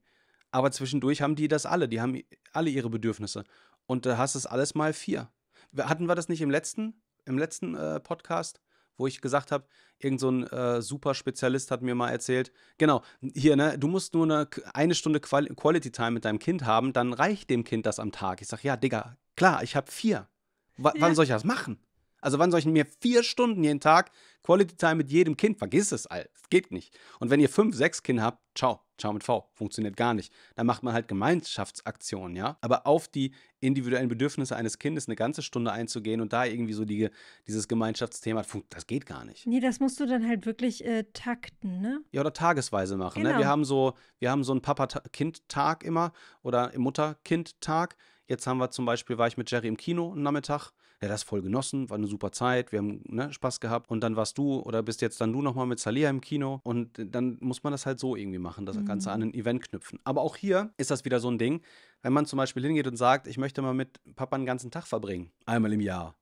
aber zwischendurch haben die das alle. Die haben alle ihre Bedürfnisse. Und da hast du es alles mal vier. Hatten wir das nicht im letzten, im letzten äh, Podcast? wo ich gesagt habe, irgend so ein äh, super Spezialist hat mir mal erzählt, genau, hier, ne, du musst nur eine, eine Stunde Quali Quality Time mit deinem Kind haben, dann reicht dem Kind das am Tag. Ich sage, ja, Digga, klar, ich habe vier. W ja. Wann soll ich das machen? Also wann soll ich mir vier Stunden jeden Tag Quality Time mit jedem Kind? Vergiss es Alter, das Geht nicht. Und wenn ihr fünf, sechs Kinder habt, ciao. Ciao mit V. Funktioniert gar nicht. Da macht man halt Gemeinschaftsaktionen, ja. Aber auf die individuellen Bedürfnisse eines Kindes eine ganze Stunde einzugehen und da irgendwie so die, dieses Gemeinschaftsthema, das geht gar nicht. Nee, das musst du dann halt wirklich äh, takten, ne? Ja, oder tagesweise machen. Genau. Ne? Wir genau. haben so, wir haben so einen Papa-Kind-Tag immer oder Mutter-Kind-Tag. Jetzt haben wir zum Beispiel, war ich mit Jerry im Kino am Nachmittag ja, das voll genossen, war eine super Zeit, wir haben ne, Spaß gehabt und dann warst du oder bist jetzt dann du nochmal mit Salia im Kino und dann muss man das halt so irgendwie machen, das mhm. Ganze an ein Event knüpfen. Aber auch hier ist das wieder so ein Ding, wenn man zum Beispiel hingeht und sagt, ich möchte mal mit Papa einen ganzen Tag verbringen, einmal im Jahr,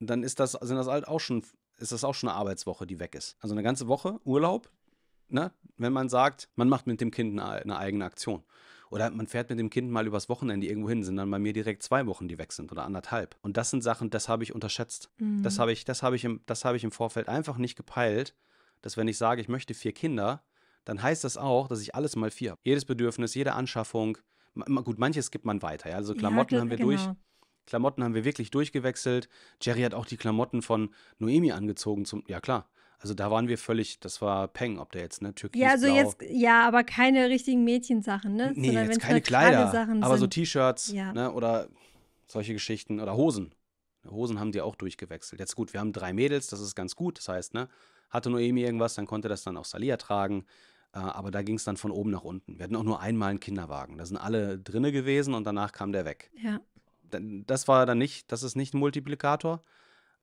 dann ist das, sind das halt auch schon, ist das auch schon eine Arbeitswoche, die weg ist. Also eine ganze Woche Urlaub, ne, wenn man sagt, man macht mit dem Kind eine, eine eigene Aktion. Oder man fährt mit dem Kind mal übers Wochenende irgendwo hin, sind dann bei mir direkt zwei Wochen, die weg sind oder anderthalb. Und das sind Sachen, das habe ich unterschätzt. Mhm. Das habe ich, das habe ich, im, das habe ich im Vorfeld einfach nicht gepeilt, dass wenn ich sage, ich möchte vier Kinder, dann heißt das auch, dass ich alles mal vier habe. Jedes Bedürfnis, jede Anschaffung. Gut, manches gibt man weiter. Ja? Also Klamotten ja, haben wir genau. durch. Klamotten haben wir wirklich durchgewechselt. Jerry hat auch die Klamotten von Noemi angezogen zum. Ja, klar. Also da waren wir völlig, das war Peng, ob der jetzt, ne? Türkis, ja, also Blau. jetzt, ja, aber keine richtigen Mädchensachen, ne? Nee, jetzt keine Kleider, aber sind. so T-Shirts, ja. ne? Oder solche Geschichten oder Hosen. Hosen haben die auch durchgewechselt. Jetzt gut, wir haben drei Mädels, das ist ganz gut. Das heißt, ne, hatte Noemi irgendwas, dann konnte das dann auch Salia tragen. Äh, aber da ging es dann von oben nach unten. Wir hatten auch nur einmal einen Kinderwagen. Da sind alle drinne gewesen und danach kam der weg. Ja. Das war dann nicht, das ist nicht ein Multiplikator,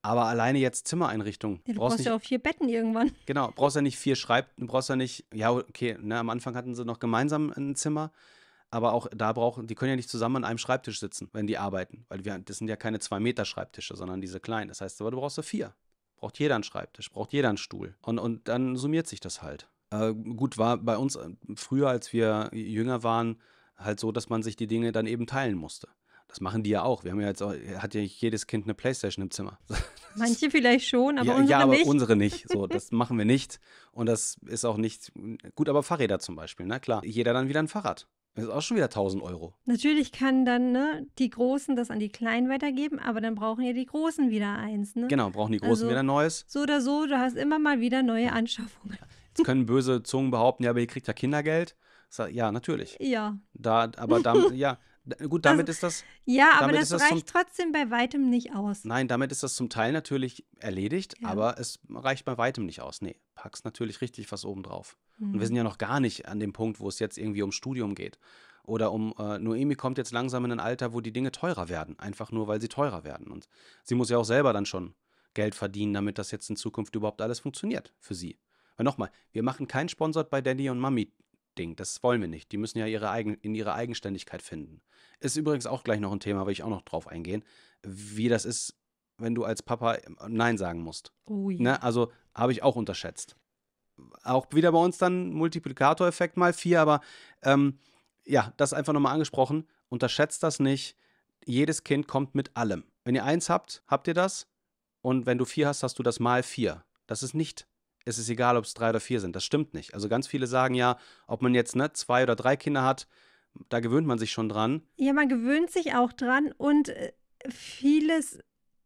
aber alleine jetzt Zimmereinrichtung. Ja, du brauchst, brauchst ja auch vier Betten irgendwann. Genau, brauchst ja nicht vier Schreibtische, du brauchst ja nicht, ja, okay, ne, am Anfang hatten sie noch gemeinsam ein Zimmer, aber auch da brauchen, die können ja nicht zusammen an einem Schreibtisch sitzen, wenn die arbeiten. Weil wir, das sind ja keine zwei Meter Schreibtische, sondern diese kleinen. Das heißt aber, du brauchst ja vier. Braucht jeder einen Schreibtisch, braucht jeder einen Stuhl. Und, und dann summiert sich das halt. Äh, gut, war bei uns äh, früher, als wir jünger waren, halt so, dass man sich die Dinge dann eben teilen musste. Das machen die ja auch. Wir haben ja jetzt auch, hat ja jedes Kind eine Playstation im Zimmer. Manche vielleicht schon, aber ja, unsere ja, aber nicht. unsere nicht. So, das machen wir nicht. Und das ist auch nicht gut, aber Fahrräder zum Beispiel, na ne, klar. Jeder dann wieder ein Fahrrad. Das ist auch schon wieder 1000 Euro. Natürlich kann dann ne, die Großen das an die Kleinen weitergeben, aber dann brauchen ja die Großen wieder eins. Ne? Genau, brauchen die Großen also, wieder Neues. So oder so, du hast immer mal wieder neue Anschaffungen. Jetzt können böse Zungen behaupten, ja, aber ihr kriegt ja Kindergeld. Ja, natürlich. Ja. Da, aber dann, ja, Gut, also, damit also, ist das. Ja, aber das, das reicht zum, trotzdem bei weitem nicht aus. Nein, damit ist das zum Teil natürlich erledigt, ja. aber es reicht bei weitem nicht aus. Nee, packst natürlich richtig was oben drauf. Mhm. Und wir mhm. sind ja noch gar nicht an dem Punkt, wo es jetzt irgendwie ums Studium geht. Oder um äh, Noemi kommt jetzt langsam in ein Alter, wo die Dinge teurer werden. Einfach nur, weil sie teurer werden. Und sie muss ja auch selber dann schon Geld verdienen, damit das jetzt in Zukunft überhaupt alles funktioniert für sie. Weil nochmal, wir machen keinen Sponsor bei Daddy und Mami Ding. Das wollen wir nicht. Die müssen ja ihre eigen, in ihre Eigenständigkeit finden. Ist übrigens auch gleich noch ein Thema, will ich auch noch drauf eingehen, wie das ist, wenn du als Papa äh, Nein sagen musst. Oh ne? Also habe ich auch unterschätzt. Auch wieder bei uns dann Multiplikatoreffekt mal vier, aber ähm, ja, das einfach nochmal angesprochen. Unterschätzt das nicht. Jedes Kind kommt mit allem. Wenn ihr eins habt, habt ihr das. Und wenn du vier hast, hast du das mal vier. Das ist nicht es ist egal, ob es drei oder vier sind. Das stimmt nicht. Also ganz viele sagen ja, ob man jetzt ne, zwei oder drei Kinder hat, da gewöhnt man sich schon dran. Ja, man gewöhnt sich auch dran und äh, vieles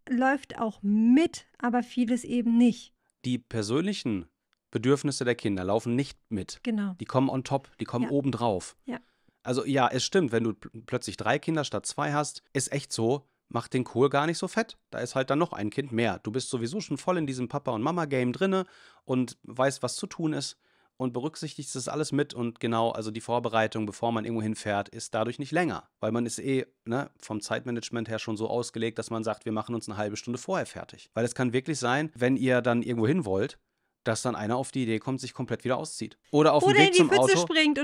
läuft auch mit, aber vieles eben nicht. Die persönlichen Bedürfnisse der Kinder laufen nicht mit. Genau. Die kommen on top, die kommen ja. obendrauf. Ja. Also ja, es stimmt, wenn du plötzlich drei Kinder statt zwei hast, ist echt so, macht den Kohl gar nicht so fett. Da ist halt dann noch ein Kind mehr. Du bist sowieso schon voll in diesem Papa- und Mama-Game drinne und weißt, was zu tun ist und berücksichtigst das alles mit und genau, also die Vorbereitung, bevor man irgendwo hinfährt, ist dadurch nicht länger, weil man ist eh ne, vom Zeitmanagement her schon so ausgelegt, dass man sagt, wir machen uns eine halbe Stunde vorher fertig. Weil es kann wirklich sein, wenn ihr dann irgendwo hin wollt, dass dann einer auf die Idee kommt, sich komplett wieder auszieht. Oder auf dem Weg zum Auto,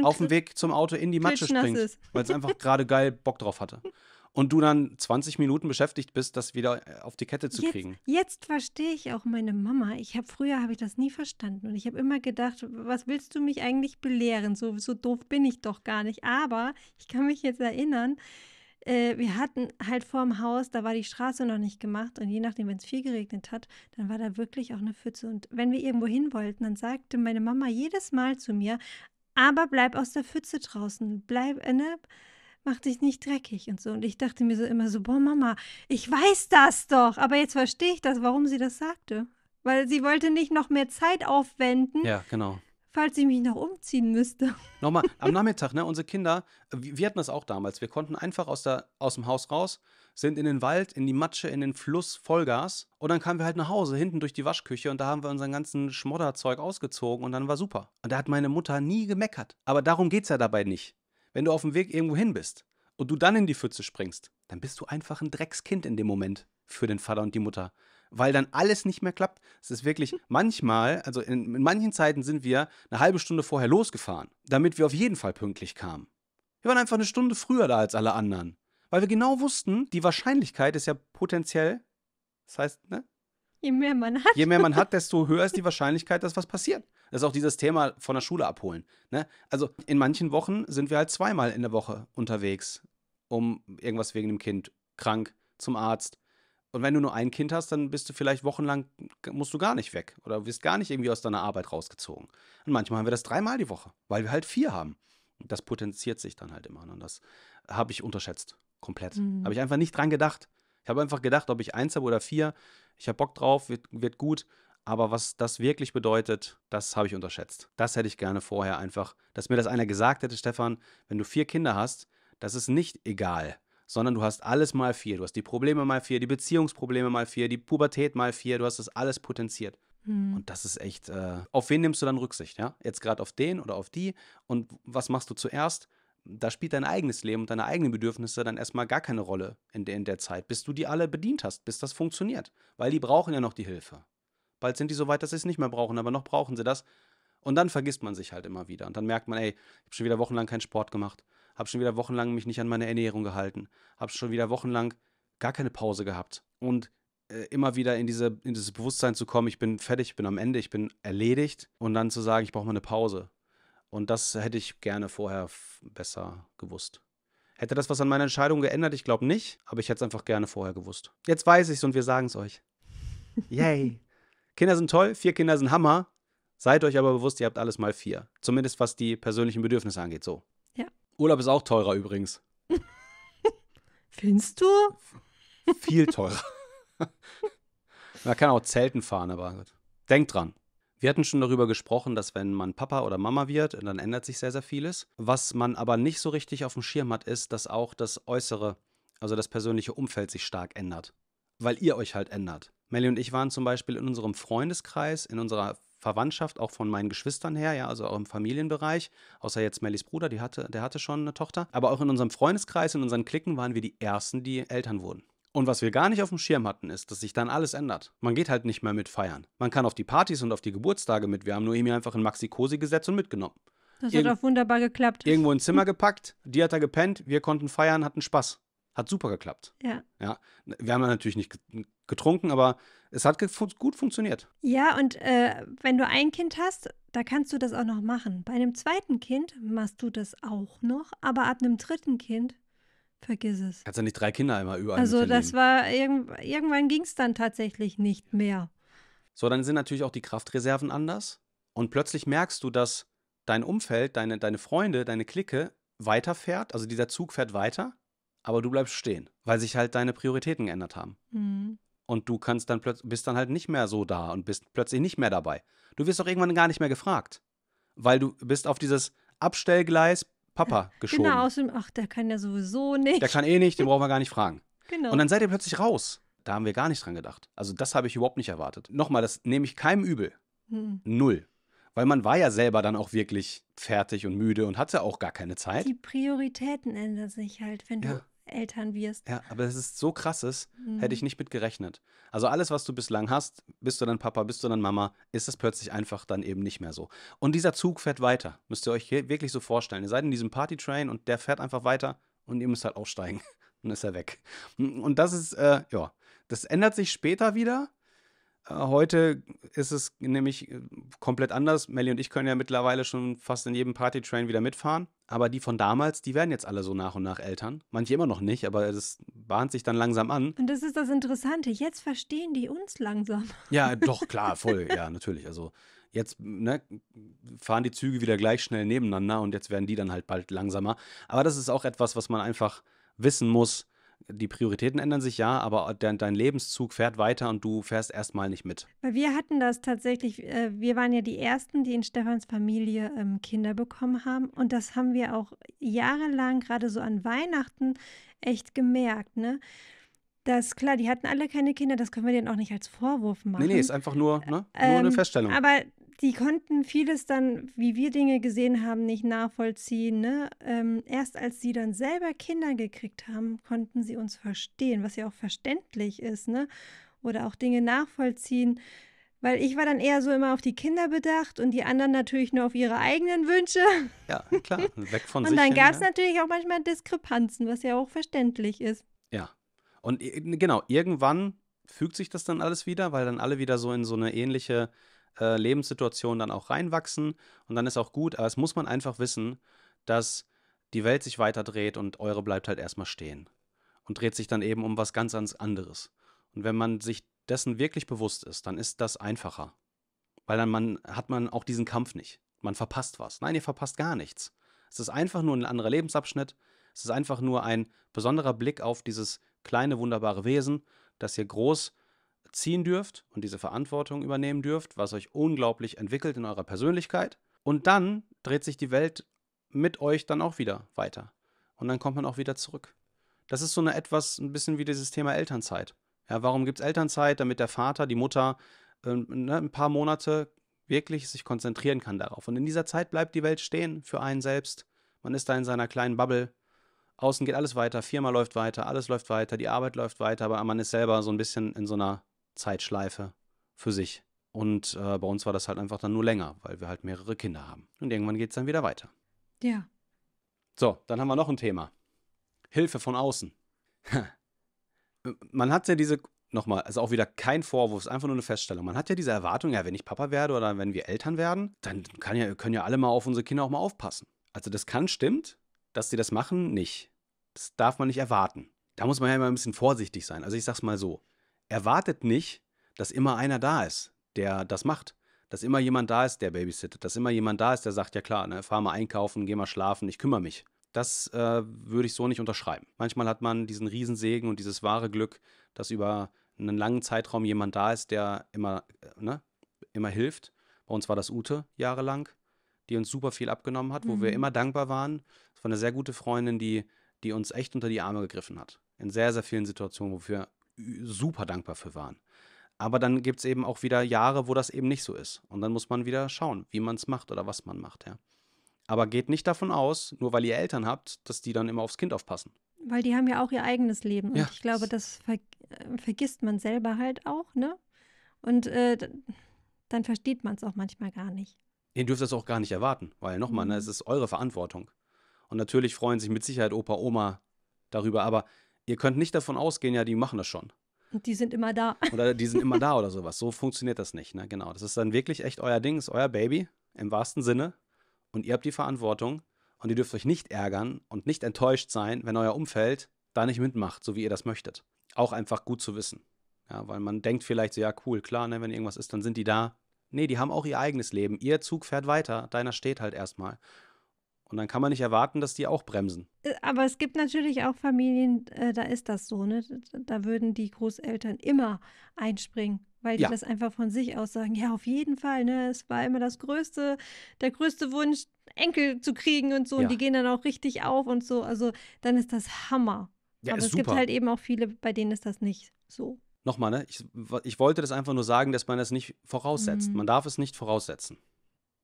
auf dem Weg zum Auto in die Matsche springt, weil es einfach gerade geil Bock drauf hatte und du dann 20 Minuten beschäftigt bist, das wieder äh, auf die Kette zu jetzt, kriegen. Jetzt verstehe ich auch meine Mama. Ich habe früher habe ich das nie verstanden und ich habe immer gedacht, was willst du mich eigentlich belehren? So so doof bin ich doch gar nicht. Aber ich kann mich jetzt erinnern. Äh, wir hatten halt vorm Haus, da war die Straße noch nicht gemacht und je nachdem, wenn es viel geregnet hat, dann war da wirklich auch eine Pfütze. Und wenn wir irgendwo hin wollten, dann sagte meine Mama jedes Mal zu mir, aber bleib aus der Pfütze draußen, bleib, äh, ne? mach dich nicht dreckig und so. Und ich dachte mir so immer so, boah, Mama, ich weiß das doch. Aber jetzt verstehe ich das, warum sie das sagte. Weil sie wollte nicht noch mehr Zeit aufwenden. Ja, genau falls ich mich noch umziehen müsste. Nochmal, am Nachmittag, ne, unsere Kinder, wir hatten das auch damals. Wir konnten einfach aus, der, aus dem Haus raus, sind in den Wald, in die Matsche, in den Fluss, Vollgas. Und dann kamen wir halt nach Hause, hinten durch die Waschküche und da haben wir unseren ganzen Schmodderzeug ausgezogen und dann war super. Und da hat meine Mutter nie gemeckert. Aber darum geht es ja dabei nicht. Wenn du auf dem Weg irgendwo hin bist und du dann in die Pfütze springst, dann bist du einfach ein Dreckskind in dem Moment für den Vater und die Mutter. Weil dann alles nicht mehr klappt. Es ist wirklich manchmal, also in, in manchen Zeiten sind wir eine halbe Stunde vorher losgefahren, damit wir auf jeden Fall pünktlich kamen. Wir waren einfach eine Stunde früher da als alle anderen. Weil wir genau wussten, die Wahrscheinlichkeit ist ja potenziell, das heißt, ne? Je mehr man hat. Je mehr man hat, desto höher ist die Wahrscheinlichkeit, dass was passiert. Das ist auch dieses Thema von der Schule abholen. Ne? Also in manchen Wochen sind wir halt zweimal in der Woche unterwegs, um irgendwas wegen dem Kind, krank, zum Arzt. Und wenn du nur ein Kind hast, dann bist du vielleicht wochenlang, musst du gar nicht weg oder wirst gar nicht irgendwie aus deiner Arbeit rausgezogen. Und manchmal haben wir das dreimal die Woche, weil wir halt vier haben. Das potenziert sich dann halt immer. Ne? Und das habe ich unterschätzt. Komplett. Mhm. Habe ich einfach nicht dran gedacht. Ich habe einfach gedacht, ob ich eins habe oder vier, ich habe Bock drauf, wird, wird gut. Aber was das wirklich bedeutet, das habe ich unterschätzt. Das hätte ich gerne vorher einfach, dass mir das einer gesagt hätte, Stefan, wenn du vier Kinder hast, das ist nicht egal, sondern du hast alles mal vier. Du hast die Probleme mal vier, die Beziehungsprobleme mal vier, die Pubertät mal vier, du hast das alles potenziert. Hm. Und das ist echt, äh, auf wen nimmst du dann Rücksicht? Ja? Jetzt gerade auf den oder auf die? Und was machst du zuerst? Da spielt dein eigenes Leben und deine eigenen Bedürfnisse dann erstmal gar keine Rolle in der, in der Zeit, bis du die alle bedient hast, bis das funktioniert. Weil die brauchen ja noch die Hilfe. Bald sind die so weit, dass sie es nicht mehr brauchen, aber noch brauchen sie das. Und dann vergisst man sich halt immer wieder. Und dann merkt man, ey, ich habe schon wieder wochenlang keinen Sport gemacht, habe schon wieder wochenlang mich nicht an meine Ernährung gehalten, habe schon wieder wochenlang gar keine Pause gehabt. Und äh, immer wieder in, diese, in dieses Bewusstsein zu kommen, ich bin fertig, ich bin am Ende, ich bin erledigt. Und dann zu sagen, ich brauche mal eine Pause. Und das hätte ich gerne vorher besser gewusst. Hätte das was an meiner Entscheidung geändert? Ich glaube nicht, aber ich hätte es einfach gerne vorher gewusst. Jetzt weiß ich es und wir sagen es euch. Yay! Kinder sind toll, vier Kinder sind Hammer. Seid euch aber bewusst, ihr habt alles mal vier. Zumindest was die persönlichen Bedürfnisse angeht, so. Ja. Urlaub ist auch teurer übrigens. Findest du? Viel teurer. man kann auch Zelten fahren, aber Denkt dran. Wir hatten schon darüber gesprochen, dass wenn man Papa oder Mama wird, dann ändert sich sehr, sehr vieles. Was man aber nicht so richtig auf dem Schirm hat, ist, dass auch das Äußere, also das persönliche Umfeld sich stark ändert. Weil ihr euch halt ändert. Melly und ich waren zum Beispiel in unserem Freundeskreis, in unserer Verwandtschaft, auch von meinen Geschwistern her, ja, also auch im Familienbereich, außer jetzt Mellys Bruder, die hatte, der hatte schon eine Tochter. Aber auch in unserem Freundeskreis, in unseren Klicken waren wir die Ersten, die Eltern wurden. Und was wir gar nicht auf dem Schirm hatten, ist, dass sich dann alles ändert. Man geht halt nicht mehr mit feiern. Man kann auf die Partys und auf die Geburtstage mit. Wir haben nur Noemi einfach in Maxi Cosi gesetzt und mitgenommen. Das hat auch wunderbar geklappt. Irgendwo ein Zimmer gepackt, die hat da gepennt, wir konnten feiern, hatten Spaß. Hat super geklappt. Ja. ja. Wir haben natürlich nicht getrunken, aber es hat gut funktioniert. Ja, und äh, wenn du ein Kind hast, da kannst du das auch noch machen. Bei einem zweiten Kind machst du das auch noch, aber ab einem dritten Kind vergiss es. Kannst ja nicht drei Kinder immer überall. Also das war irgend, irgendwann ging es dann tatsächlich nicht mehr. So, dann sind natürlich auch die Kraftreserven anders und plötzlich merkst du, dass dein Umfeld, deine, deine Freunde, deine Clique weiterfährt, also dieser Zug fährt weiter aber du bleibst stehen, weil sich halt deine Prioritäten geändert haben. Mhm. Und du kannst dann plötzlich, bist dann halt nicht mehr so da und bist plötzlich nicht mehr dabei. Du wirst doch irgendwann gar nicht mehr gefragt, weil du bist auf dieses Abstellgleis Papa äh, genau, geschoben. Genau, außerdem, ach, der kann ja sowieso nicht. Der kann eh nicht, den brauchen wir gar nicht fragen. Genau. Und dann seid ihr plötzlich raus. Da haben wir gar nicht dran gedacht. Also das habe ich überhaupt nicht erwartet. Nochmal, das nehme ich keinem übel. Mhm. Null weil man war ja selber dann auch wirklich fertig und müde und hatte auch gar keine Zeit. Die Prioritäten ändern sich halt, wenn ja. du Eltern wirst. Ja, aber es ist so krasses, mhm. hätte ich mhm. nicht mit gerechnet. Also alles, was du bislang hast, bist du dann Papa, bist du dann Mama, ist das plötzlich einfach dann eben nicht mehr so. Und dieser Zug fährt weiter, müsst ihr euch wirklich so vorstellen. Ihr seid in diesem Party-Train und der fährt einfach weiter und ihr müsst halt aussteigen. Dann ist er weg. Und das ist, äh, ja, das ändert sich später wieder, äh, heute ist es nämlich äh, komplett anders. Melly und ich können ja mittlerweile schon fast in jedem Partytrain wieder mitfahren. Aber die von damals, die werden jetzt alle so nach und nach Eltern. Manche immer noch nicht, aber das bahnt sich dann langsam an. Und das ist das Interessante. Jetzt verstehen die uns langsam. Ja, doch, klar, voll. ja, natürlich. Also jetzt ne, fahren die Züge wieder gleich schnell nebeneinander und jetzt werden die dann halt bald langsamer. Aber das ist auch etwas, was man einfach wissen muss die Prioritäten ändern sich ja, aber dein, dein Lebenszug fährt weiter und du fährst erstmal nicht mit. Weil wir hatten das tatsächlich, äh, wir waren ja die Ersten, die in Stefans Familie ähm, Kinder bekommen haben. Und das haben wir auch jahrelang, gerade so an Weihnachten, echt gemerkt, ne? Das, klar, die hatten alle keine Kinder, das können wir denen auch nicht als Vorwurf machen. Nee, nee, ist einfach nur, ne? nur ähm, eine Feststellung. Aber die konnten vieles dann, wie wir Dinge gesehen haben, nicht nachvollziehen. Ne? Ähm, erst als sie dann selber Kinder gekriegt haben, konnten sie uns verstehen, was ja auch verständlich ist, ne? Oder auch Dinge nachvollziehen. Weil ich war dann eher so immer auf die Kinder bedacht und die anderen natürlich nur auf ihre eigenen Wünsche. Ja, klar, weg von und sich. Und dann gab es ja. natürlich auch manchmal Diskrepanzen, was ja auch verständlich ist. Ja. Und äh, genau, irgendwann fügt sich das dann alles wieder, weil dann alle wieder so in so eine ähnliche äh, Lebenssituationen dann auch reinwachsen und dann ist auch gut, aber es muss man einfach wissen, dass die Welt sich weiter dreht und eure bleibt halt erstmal stehen und dreht sich dann eben um was ganz anderes. Und wenn man sich dessen wirklich bewusst ist, dann ist das einfacher, weil dann man, hat man auch diesen Kampf nicht. Man verpasst was. Nein, ihr verpasst gar nichts. Es ist einfach nur ein anderer Lebensabschnitt. Es ist einfach nur ein besonderer Blick auf dieses kleine, wunderbare Wesen, das hier groß ist ziehen dürft und diese Verantwortung übernehmen dürft, was euch unglaublich entwickelt in eurer Persönlichkeit. Und dann dreht sich die Welt mit euch dann auch wieder weiter. Und dann kommt man auch wieder zurück. Das ist so eine etwas, ein bisschen wie dieses Thema Elternzeit. Ja, warum gibt es Elternzeit? Damit der Vater, die Mutter äh, ein paar Monate wirklich sich konzentrieren kann darauf. Und in dieser Zeit bleibt die Welt stehen für einen selbst. Man ist da in seiner kleinen Bubble. Außen geht alles weiter, Firma läuft weiter, alles läuft weiter, die Arbeit läuft weiter, aber man ist selber so ein bisschen in so einer Zeitschleife für sich. Und äh, bei uns war das halt einfach dann nur länger, weil wir halt mehrere Kinder haben. Und irgendwann geht es dann wieder weiter. Ja. So, dann haben wir noch ein Thema. Hilfe von außen. Man hat ja diese, nochmal, also auch wieder kein Vorwurf, ist einfach nur eine Feststellung. Man hat ja diese Erwartung, ja, wenn ich Papa werde oder wenn wir Eltern werden, dann ja, können ja alle mal auf unsere Kinder auch mal aufpassen. Also das kann, stimmt, dass sie das machen, nicht. Das darf man nicht erwarten. Da muss man ja immer ein bisschen vorsichtig sein. Also ich sag's mal so erwartet nicht, dass immer einer da ist, der das macht. Dass immer jemand da ist, der babysittet. Dass immer jemand da ist, der sagt, ja klar, ne, fahr mal einkaufen, geh mal schlafen, ich kümmere mich. Das äh, würde ich so nicht unterschreiben. Manchmal hat man diesen Riesensegen und dieses wahre Glück, dass über einen langen Zeitraum jemand da ist, der immer, äh, ne, immer hilft. Bei uns war das Ute jahrelang, die uns super viel abgenommen hat, mhm. wo wir mhm. immer dankbar waren. Es war eine sehr gute Freundin, die, die uns echt unter die Arme gegriffen hat. In sehr, sehr vielen Situationen, wofür super dankbar für waren. Aber dann gibt es eben auch wieder Jahre, wo das eben nicht so ist. Und dann muss man wieder schauen, wie man es macht oder was man macht, ja. Aber geht nicht davon aus, nur weil ihr Eltern habt, dass die dann immer aufs Kind aufpassen. Weil die haben ja auch ihr eigenes Leben. Und ja. ich glaube, das ver äh, vergisst man selber halt auch, ne? Und äh, dann versteht man es auch manchmal gar nicht. Ihr dürft das auch gar nicht erwarten, weil nochmal, ne, mhm. ne, es ist eure Verantwortung. Und natürlich freuen sich mit Sicherheit Opa, Oma darüber, aber ihr könnt nicht davon ausgehen, ja, die machen das schon. Und die sind immer da. Oder die sind immer da oder sowas. So funktioniert das nicht. Ne? Genau. Das ist dann wirklich echt euer Ding, ist euer Baby im wahrsten Sinne. Und ihr habt die Verantwortung und ihr dürft euch nicht ärgern und nicht enttäuscht sein, wenn euer Umfeld da nicht mitmacht, so wie ihr das möchtet. Auch einfach gut zu wissen. Ja, weil man denkt vielleicht so, ja, cool, klar, ne, wenn irgendwas ist, dann sind die da. Nee, die haben auch ihr eigenes Leben. Ihr Zug fährt weiter, deiner steht halt erstmal. Und dann kann man nicht erwarten, dass die auch bremsen. Äh, aber es gibt natürlich auch Familien, äh, da ist das so, ne? Da würden die Großeltern immer einspringen, weil die ja. das einfach von sich aus sagen, ja, auf jeden Fall, ne? Es war immer das größte, der größte Wunsch, Enkel zu kriegen und so. Ja. Und die gehen dann auch richtig auf und so. Also dann ist das Hammer. Ja, Aber es super. gibt halt eben auch viele, bei denen ist das nicht so. Nochmal, ne? Ich, ich wollte das einfach nur sagen, dass man das nicht voraussetzt. Mhm. Man darf es nicht voraussetzen.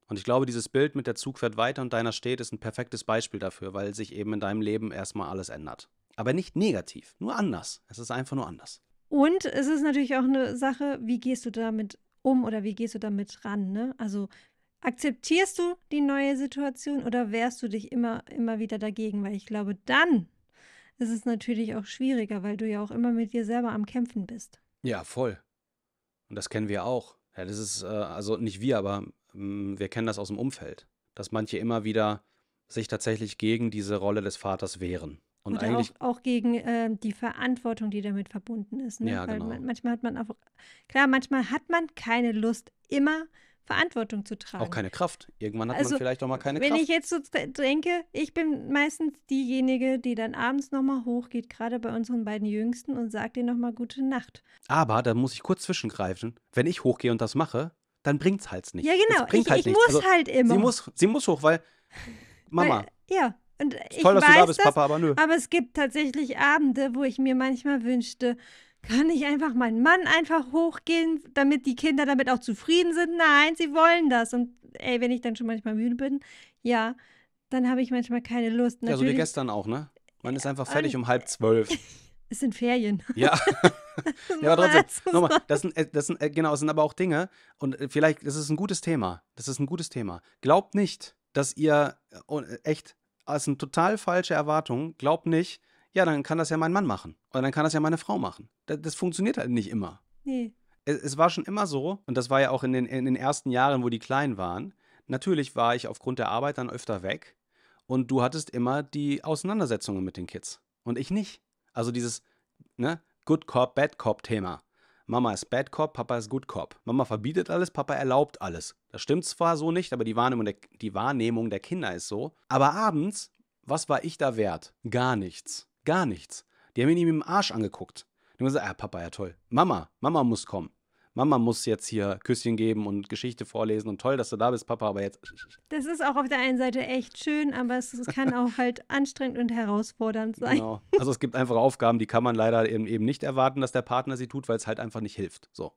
Und ich glaube, dieses Bild mit der Zug fährt weiter und deiner steht, ist ein perfektes Beispiel dafür, weil sich eben in deinem Leben erstmal alles ändert. Aber nicht negativ, nur anders. Es ist einfach nur anders. Und es ist natürlich auch eine Sache, wie gehst du damit um oder wie gehst du damit ran? Ne? Also akzeptierst du die neue Situation oder wehrst du dich immer, immer wieder dagegen? Weil ich glaube, dann ist es natürlich auch schwieriger, weil du ja auch immer mit dir selber am Kämpfen bist. Ja, voll. Und das kennen wir auch. Ja, das ist, äh, also nicht wir, aber wir kennen das aus dem Umfeld, dass manche immer wieder sich tatsächlich gegen diese Rolle des Vaters wehren. Und Oder eigentlich auch, auch gegen äh, die Verantwortung, die damit verbunden ist. Ne? Ja, Weil genau. man, manchmal hat man auch, klar, manchmal hat man keine Lust, immer Verantwortung zu tragen. Auch keine Kraft. Irgendwann hat also, man vielleicht auch mal keine wenn Kraft. Wenn ich jetzt so denke, ich bin meistens diejenige, die dann abends nochmal hochgeht, gerade bei unseren beiden Jüngsten und sagt denen nochmal gute Nacht. Aber da muss ich kurz zwischengreifen. Wenn ich hochgehe und das mache, dann bringt's halt nichts. Ja, genau. Ich, halt ich nichts. muss also, halt immer. Sie muss, sie muss hoch, weil Mama. Weil, ja. Und ich toll, dass weiß du da bist, das, Papa, aber nö. Aber es gibt tatsächlich Abende, wo ich mir manchmal wünschte, kann ich einfach meinen Mann einfach hochgehen, damit die Kinder damit auch zufrieden sind? Nein, sie wollen das. Und ey, wenn ich dann schon manchmal müde bin, ja, dann habe ich manchmal keine Lust. Natürlich, ja, so wie gestern auch, ne? Man ist einfach fertig um halb zwölf. es sind Ferien. Ja. ja, aber trotzdem, nochmal, das sind, äh, das sind, äh, genau, das sind aber auch Dinge und äh, vielleicht, das ist ein gutes Thema. Das ist ein gutes Thema. Glaubt nicht, dass ihr, echt, das ah, ist eine total falsche Erwartung. Glaubt nicht, ja, dann kann das ja mein Mann machen. Oder dann kann das ja meine Frau machen. Das, das funktioniert halt nicht immer. Nee. Es, es, war schon immer so, und das war ja auch in den, in den ersten Jahren, wo die klein waren. Natürlich war ich aufgrund der Arbeit dann öfter weg und du hattest immer die Auseinandersetzungen mit den Kids und ich nicht. Also dieses ne, Good Cop, Bad Cop-Thema. Mama ist Bad Cop, Papa ist Good Cop. Mama verbietet alles, Papa erlaubt alles. Das stimmt zwar so nicht, aber die Wahrnehmung der, die Wahrnehmung der Kinder ist so. Aber abends, was war ich da wert? Gar nichts. Gar nichts. Die haben ihn ihm im Arsch angeguckt. Die haben gesagt, ah, Papa, ja toll. Mama, Mama muss kommen. Mama muss jetzt hier Küsschen geben und Geschichte vorlesen und toll, dass du da bist, Papa, aber jetzt. Das ist auch auf der einen Seite echt schön, aber es, es kann auch halt anstrengend und herausfordernd sein. Genau. Also es gibt einfach Aufgaben, die kann man leider eben, eben nicht erwarten, dass der Partner sie tut, weil es halt einfach nicht hilft. So.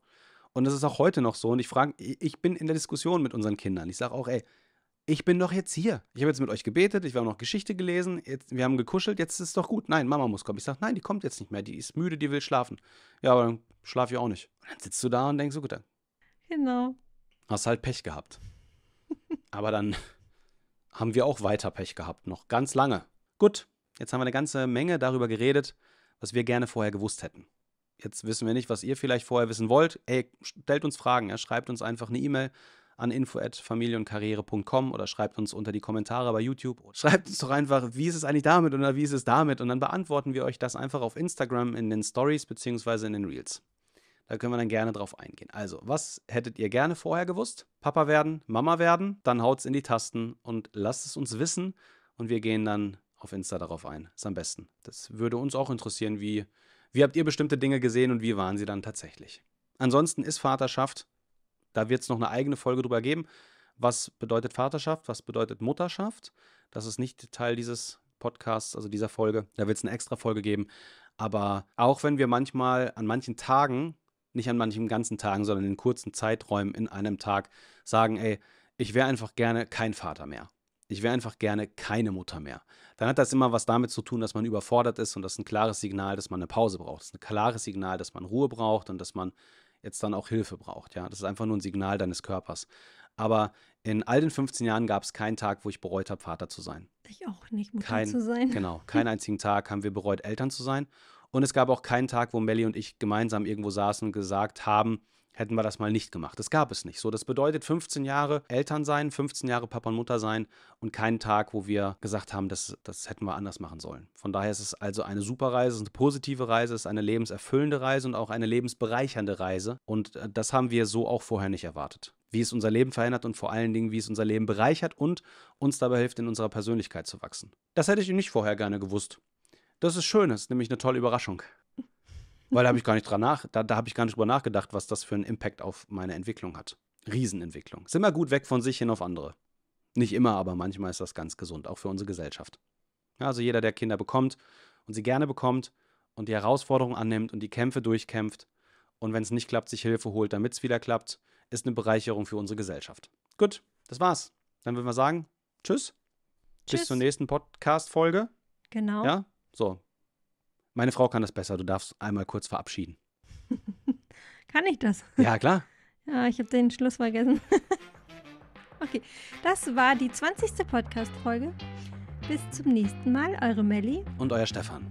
Und das ist auch heute noch so. Und ich frage, ich bin in der Diskussion mit unseren Kindern. Ich sage auch, ey, ich bin doch jetzt hier. Ich habe jetzt mit euch gebetet, ich habe noch Geschichte gelesen, jetzt, wir haben gekuschelt, jetzt ist es doch gut. Nein, Mama muss kommen. Ich sage, nein, die kommt jetzt nicht mehr, die ist müde, die will schlafen. Ja, aber dann schlafe ich auch nicht. Und dann sitzt du da und denkst, so gut, dann. Genau. Hast halt Pech gehabt. aber dann haben wir auch weiter Pech gehabt, noch ganz lange. Gut, jetzt haben wir eine ganze Menge darüber geredet, was wir gerne vorher gewusst hätten. Jetzt wissen wir nicht, was ihr vielleicht vorher wissen wollt. Ey, stellt uns Fragen, ja, schreibt uns einfach eine E-Mail an info@familieundkarriere.com oder schreibt uns unter die Kommentare bei YouTube. Schreibt uns doch einfach, wie ist es eigentlich damit oder wie ist es damit und dann beantworten wir euch das einfach auf Instagram in den Stories beziehungsweise in den Reels. Da können wir dann gerne drauf eingehen. Also, was hättet ihr gerne vorher gewusst? Papa werden, Mama werden? Dann haut's in die Tasten und lasst es uns wissen und wir gehen dann auf Insta darauf ein. Ist am besten. Das würde uns auch interessieren, wie, wie habt ihr bestimmte Dinge gesehen und wie waren sie dann tatsächlich? Ansonsten ist Vaterschaft da wird es noch eine eigene Folge drüber geben. Was bedeutet Vaterschaft? Was bedeutet Mutterschaft? Das ist nicht Teil dieses Podcasts, also dieser Folge. Da wird es eine extra Folge geben. Aber auch wenn wir manchmal an manchen Tagen, nicht an manchen ganzen Tagen, sondern in kurzen Zeiträumen in einem Tag sagen, ey, ich wäre einfach gerne kein Vater mehr. Ich wäre einfach gerne keine Mutter mehr. Dann hat das immer was damit zu tun, dass man überfordert ist und das ist ein klares Signal, dass man eine Pause braucht. Das ist ein klares Signal, dass man Ruhe braucht und dass man jetzt dann auch Hilfe braucht. Ja, das ist einfach nur ein Signal deines Körpers. Aber in all den 15 Jahren gab es keinen Tag, wo ich bereut habe, Vater zu sein. Ich auch nicht, Mutter kein, zu sein. Genau, keinen einzigen Tag haben wir bereut, Eltern zu sein. Und es gab auch keinen Tag, wo Melly und ich gemeinsam irgendwo saßen und gesagt haben, hätten wir das mal nicht gemacht. Das gab es nicht. So, das bedeutet 15 Jahre Eltern sein, 15 Jahre Papa und Mutter sein und keinen Tag, wo wir gesagt haben, das, das hätten wir anders machen sollen. Von daher ist es also eine super Reise, es ist eine positive Reise, es ist eine lebenserfüllende Reise und auch eine lebensbereichernde Reise. Und äh, das haben wir so auch vorher nicht erwartet. Wie es unser Leben verändert und vor allen Dingen, wie es unser Leben bereichert und uns dabei hilft, in unserer Persönlichkeit zu wachsen. Das hätte ich nicht vorher gerne gewusst. Das ist schön, das ist nämlich eine tolle Überraschung. Weil da habe ich gar nicht dran nach, da, da habe ich gar nicht drüber nachgedacht, was das für einen Impact auf meine Entwicklung hat. Riesenentwicklung. Ist immer gut weg von sich hin auf andere. Nicht immer, aber manchmal ist das ganz gesund, auch für unsere Gesellschaft. Ja, also jeder, der Kinder bekommt und sie gerne bekommt und die Herausforderungen annimmt und die Kämpfe durchkämpft und wenn es nicht klappt, sich Hilfe holt, damit es wieder klappt, ist eine Bereicherung für unsere Gesellschaft. Gut, das war's. Dann würden wir sagen, tschüss. tschüss. Bis zur nächsten Podcast-Folge. Genau. Ja, so. Meine Frau kann das besser. Du darfst einmal kurz verabschieden. kann ich das? Ja, klar. Ja, ich habe den Schluss vergessen. okay, das war die 20. Podcast-Folge. Bis zum nächsten Mal, eure Melli. Und euer Stefan.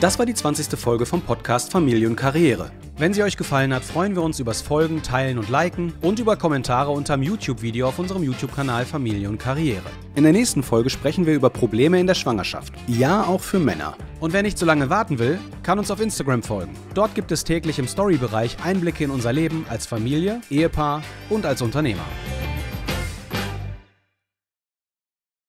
Das war die 20. Folge vom Podcast Familie und Karriere. Wenn sie euch gefallen hat, freuen wir uns übers Folgen, Teilen und Liken und über Kommentare unterm YouTube-Video auf unserem YouTube-Kanal Familie und Karriere. In der nächsten Folge sprechen wir über Probleme in der Schwangerschaft. Ja, auch für Männer. Und wer nicht so lange warten will, kann uns auf Instagram folgen. Dort gibt es täglich im Story-Bereich Einblicke in unser Leben als Familie, Ehepaar und als Unternehmer.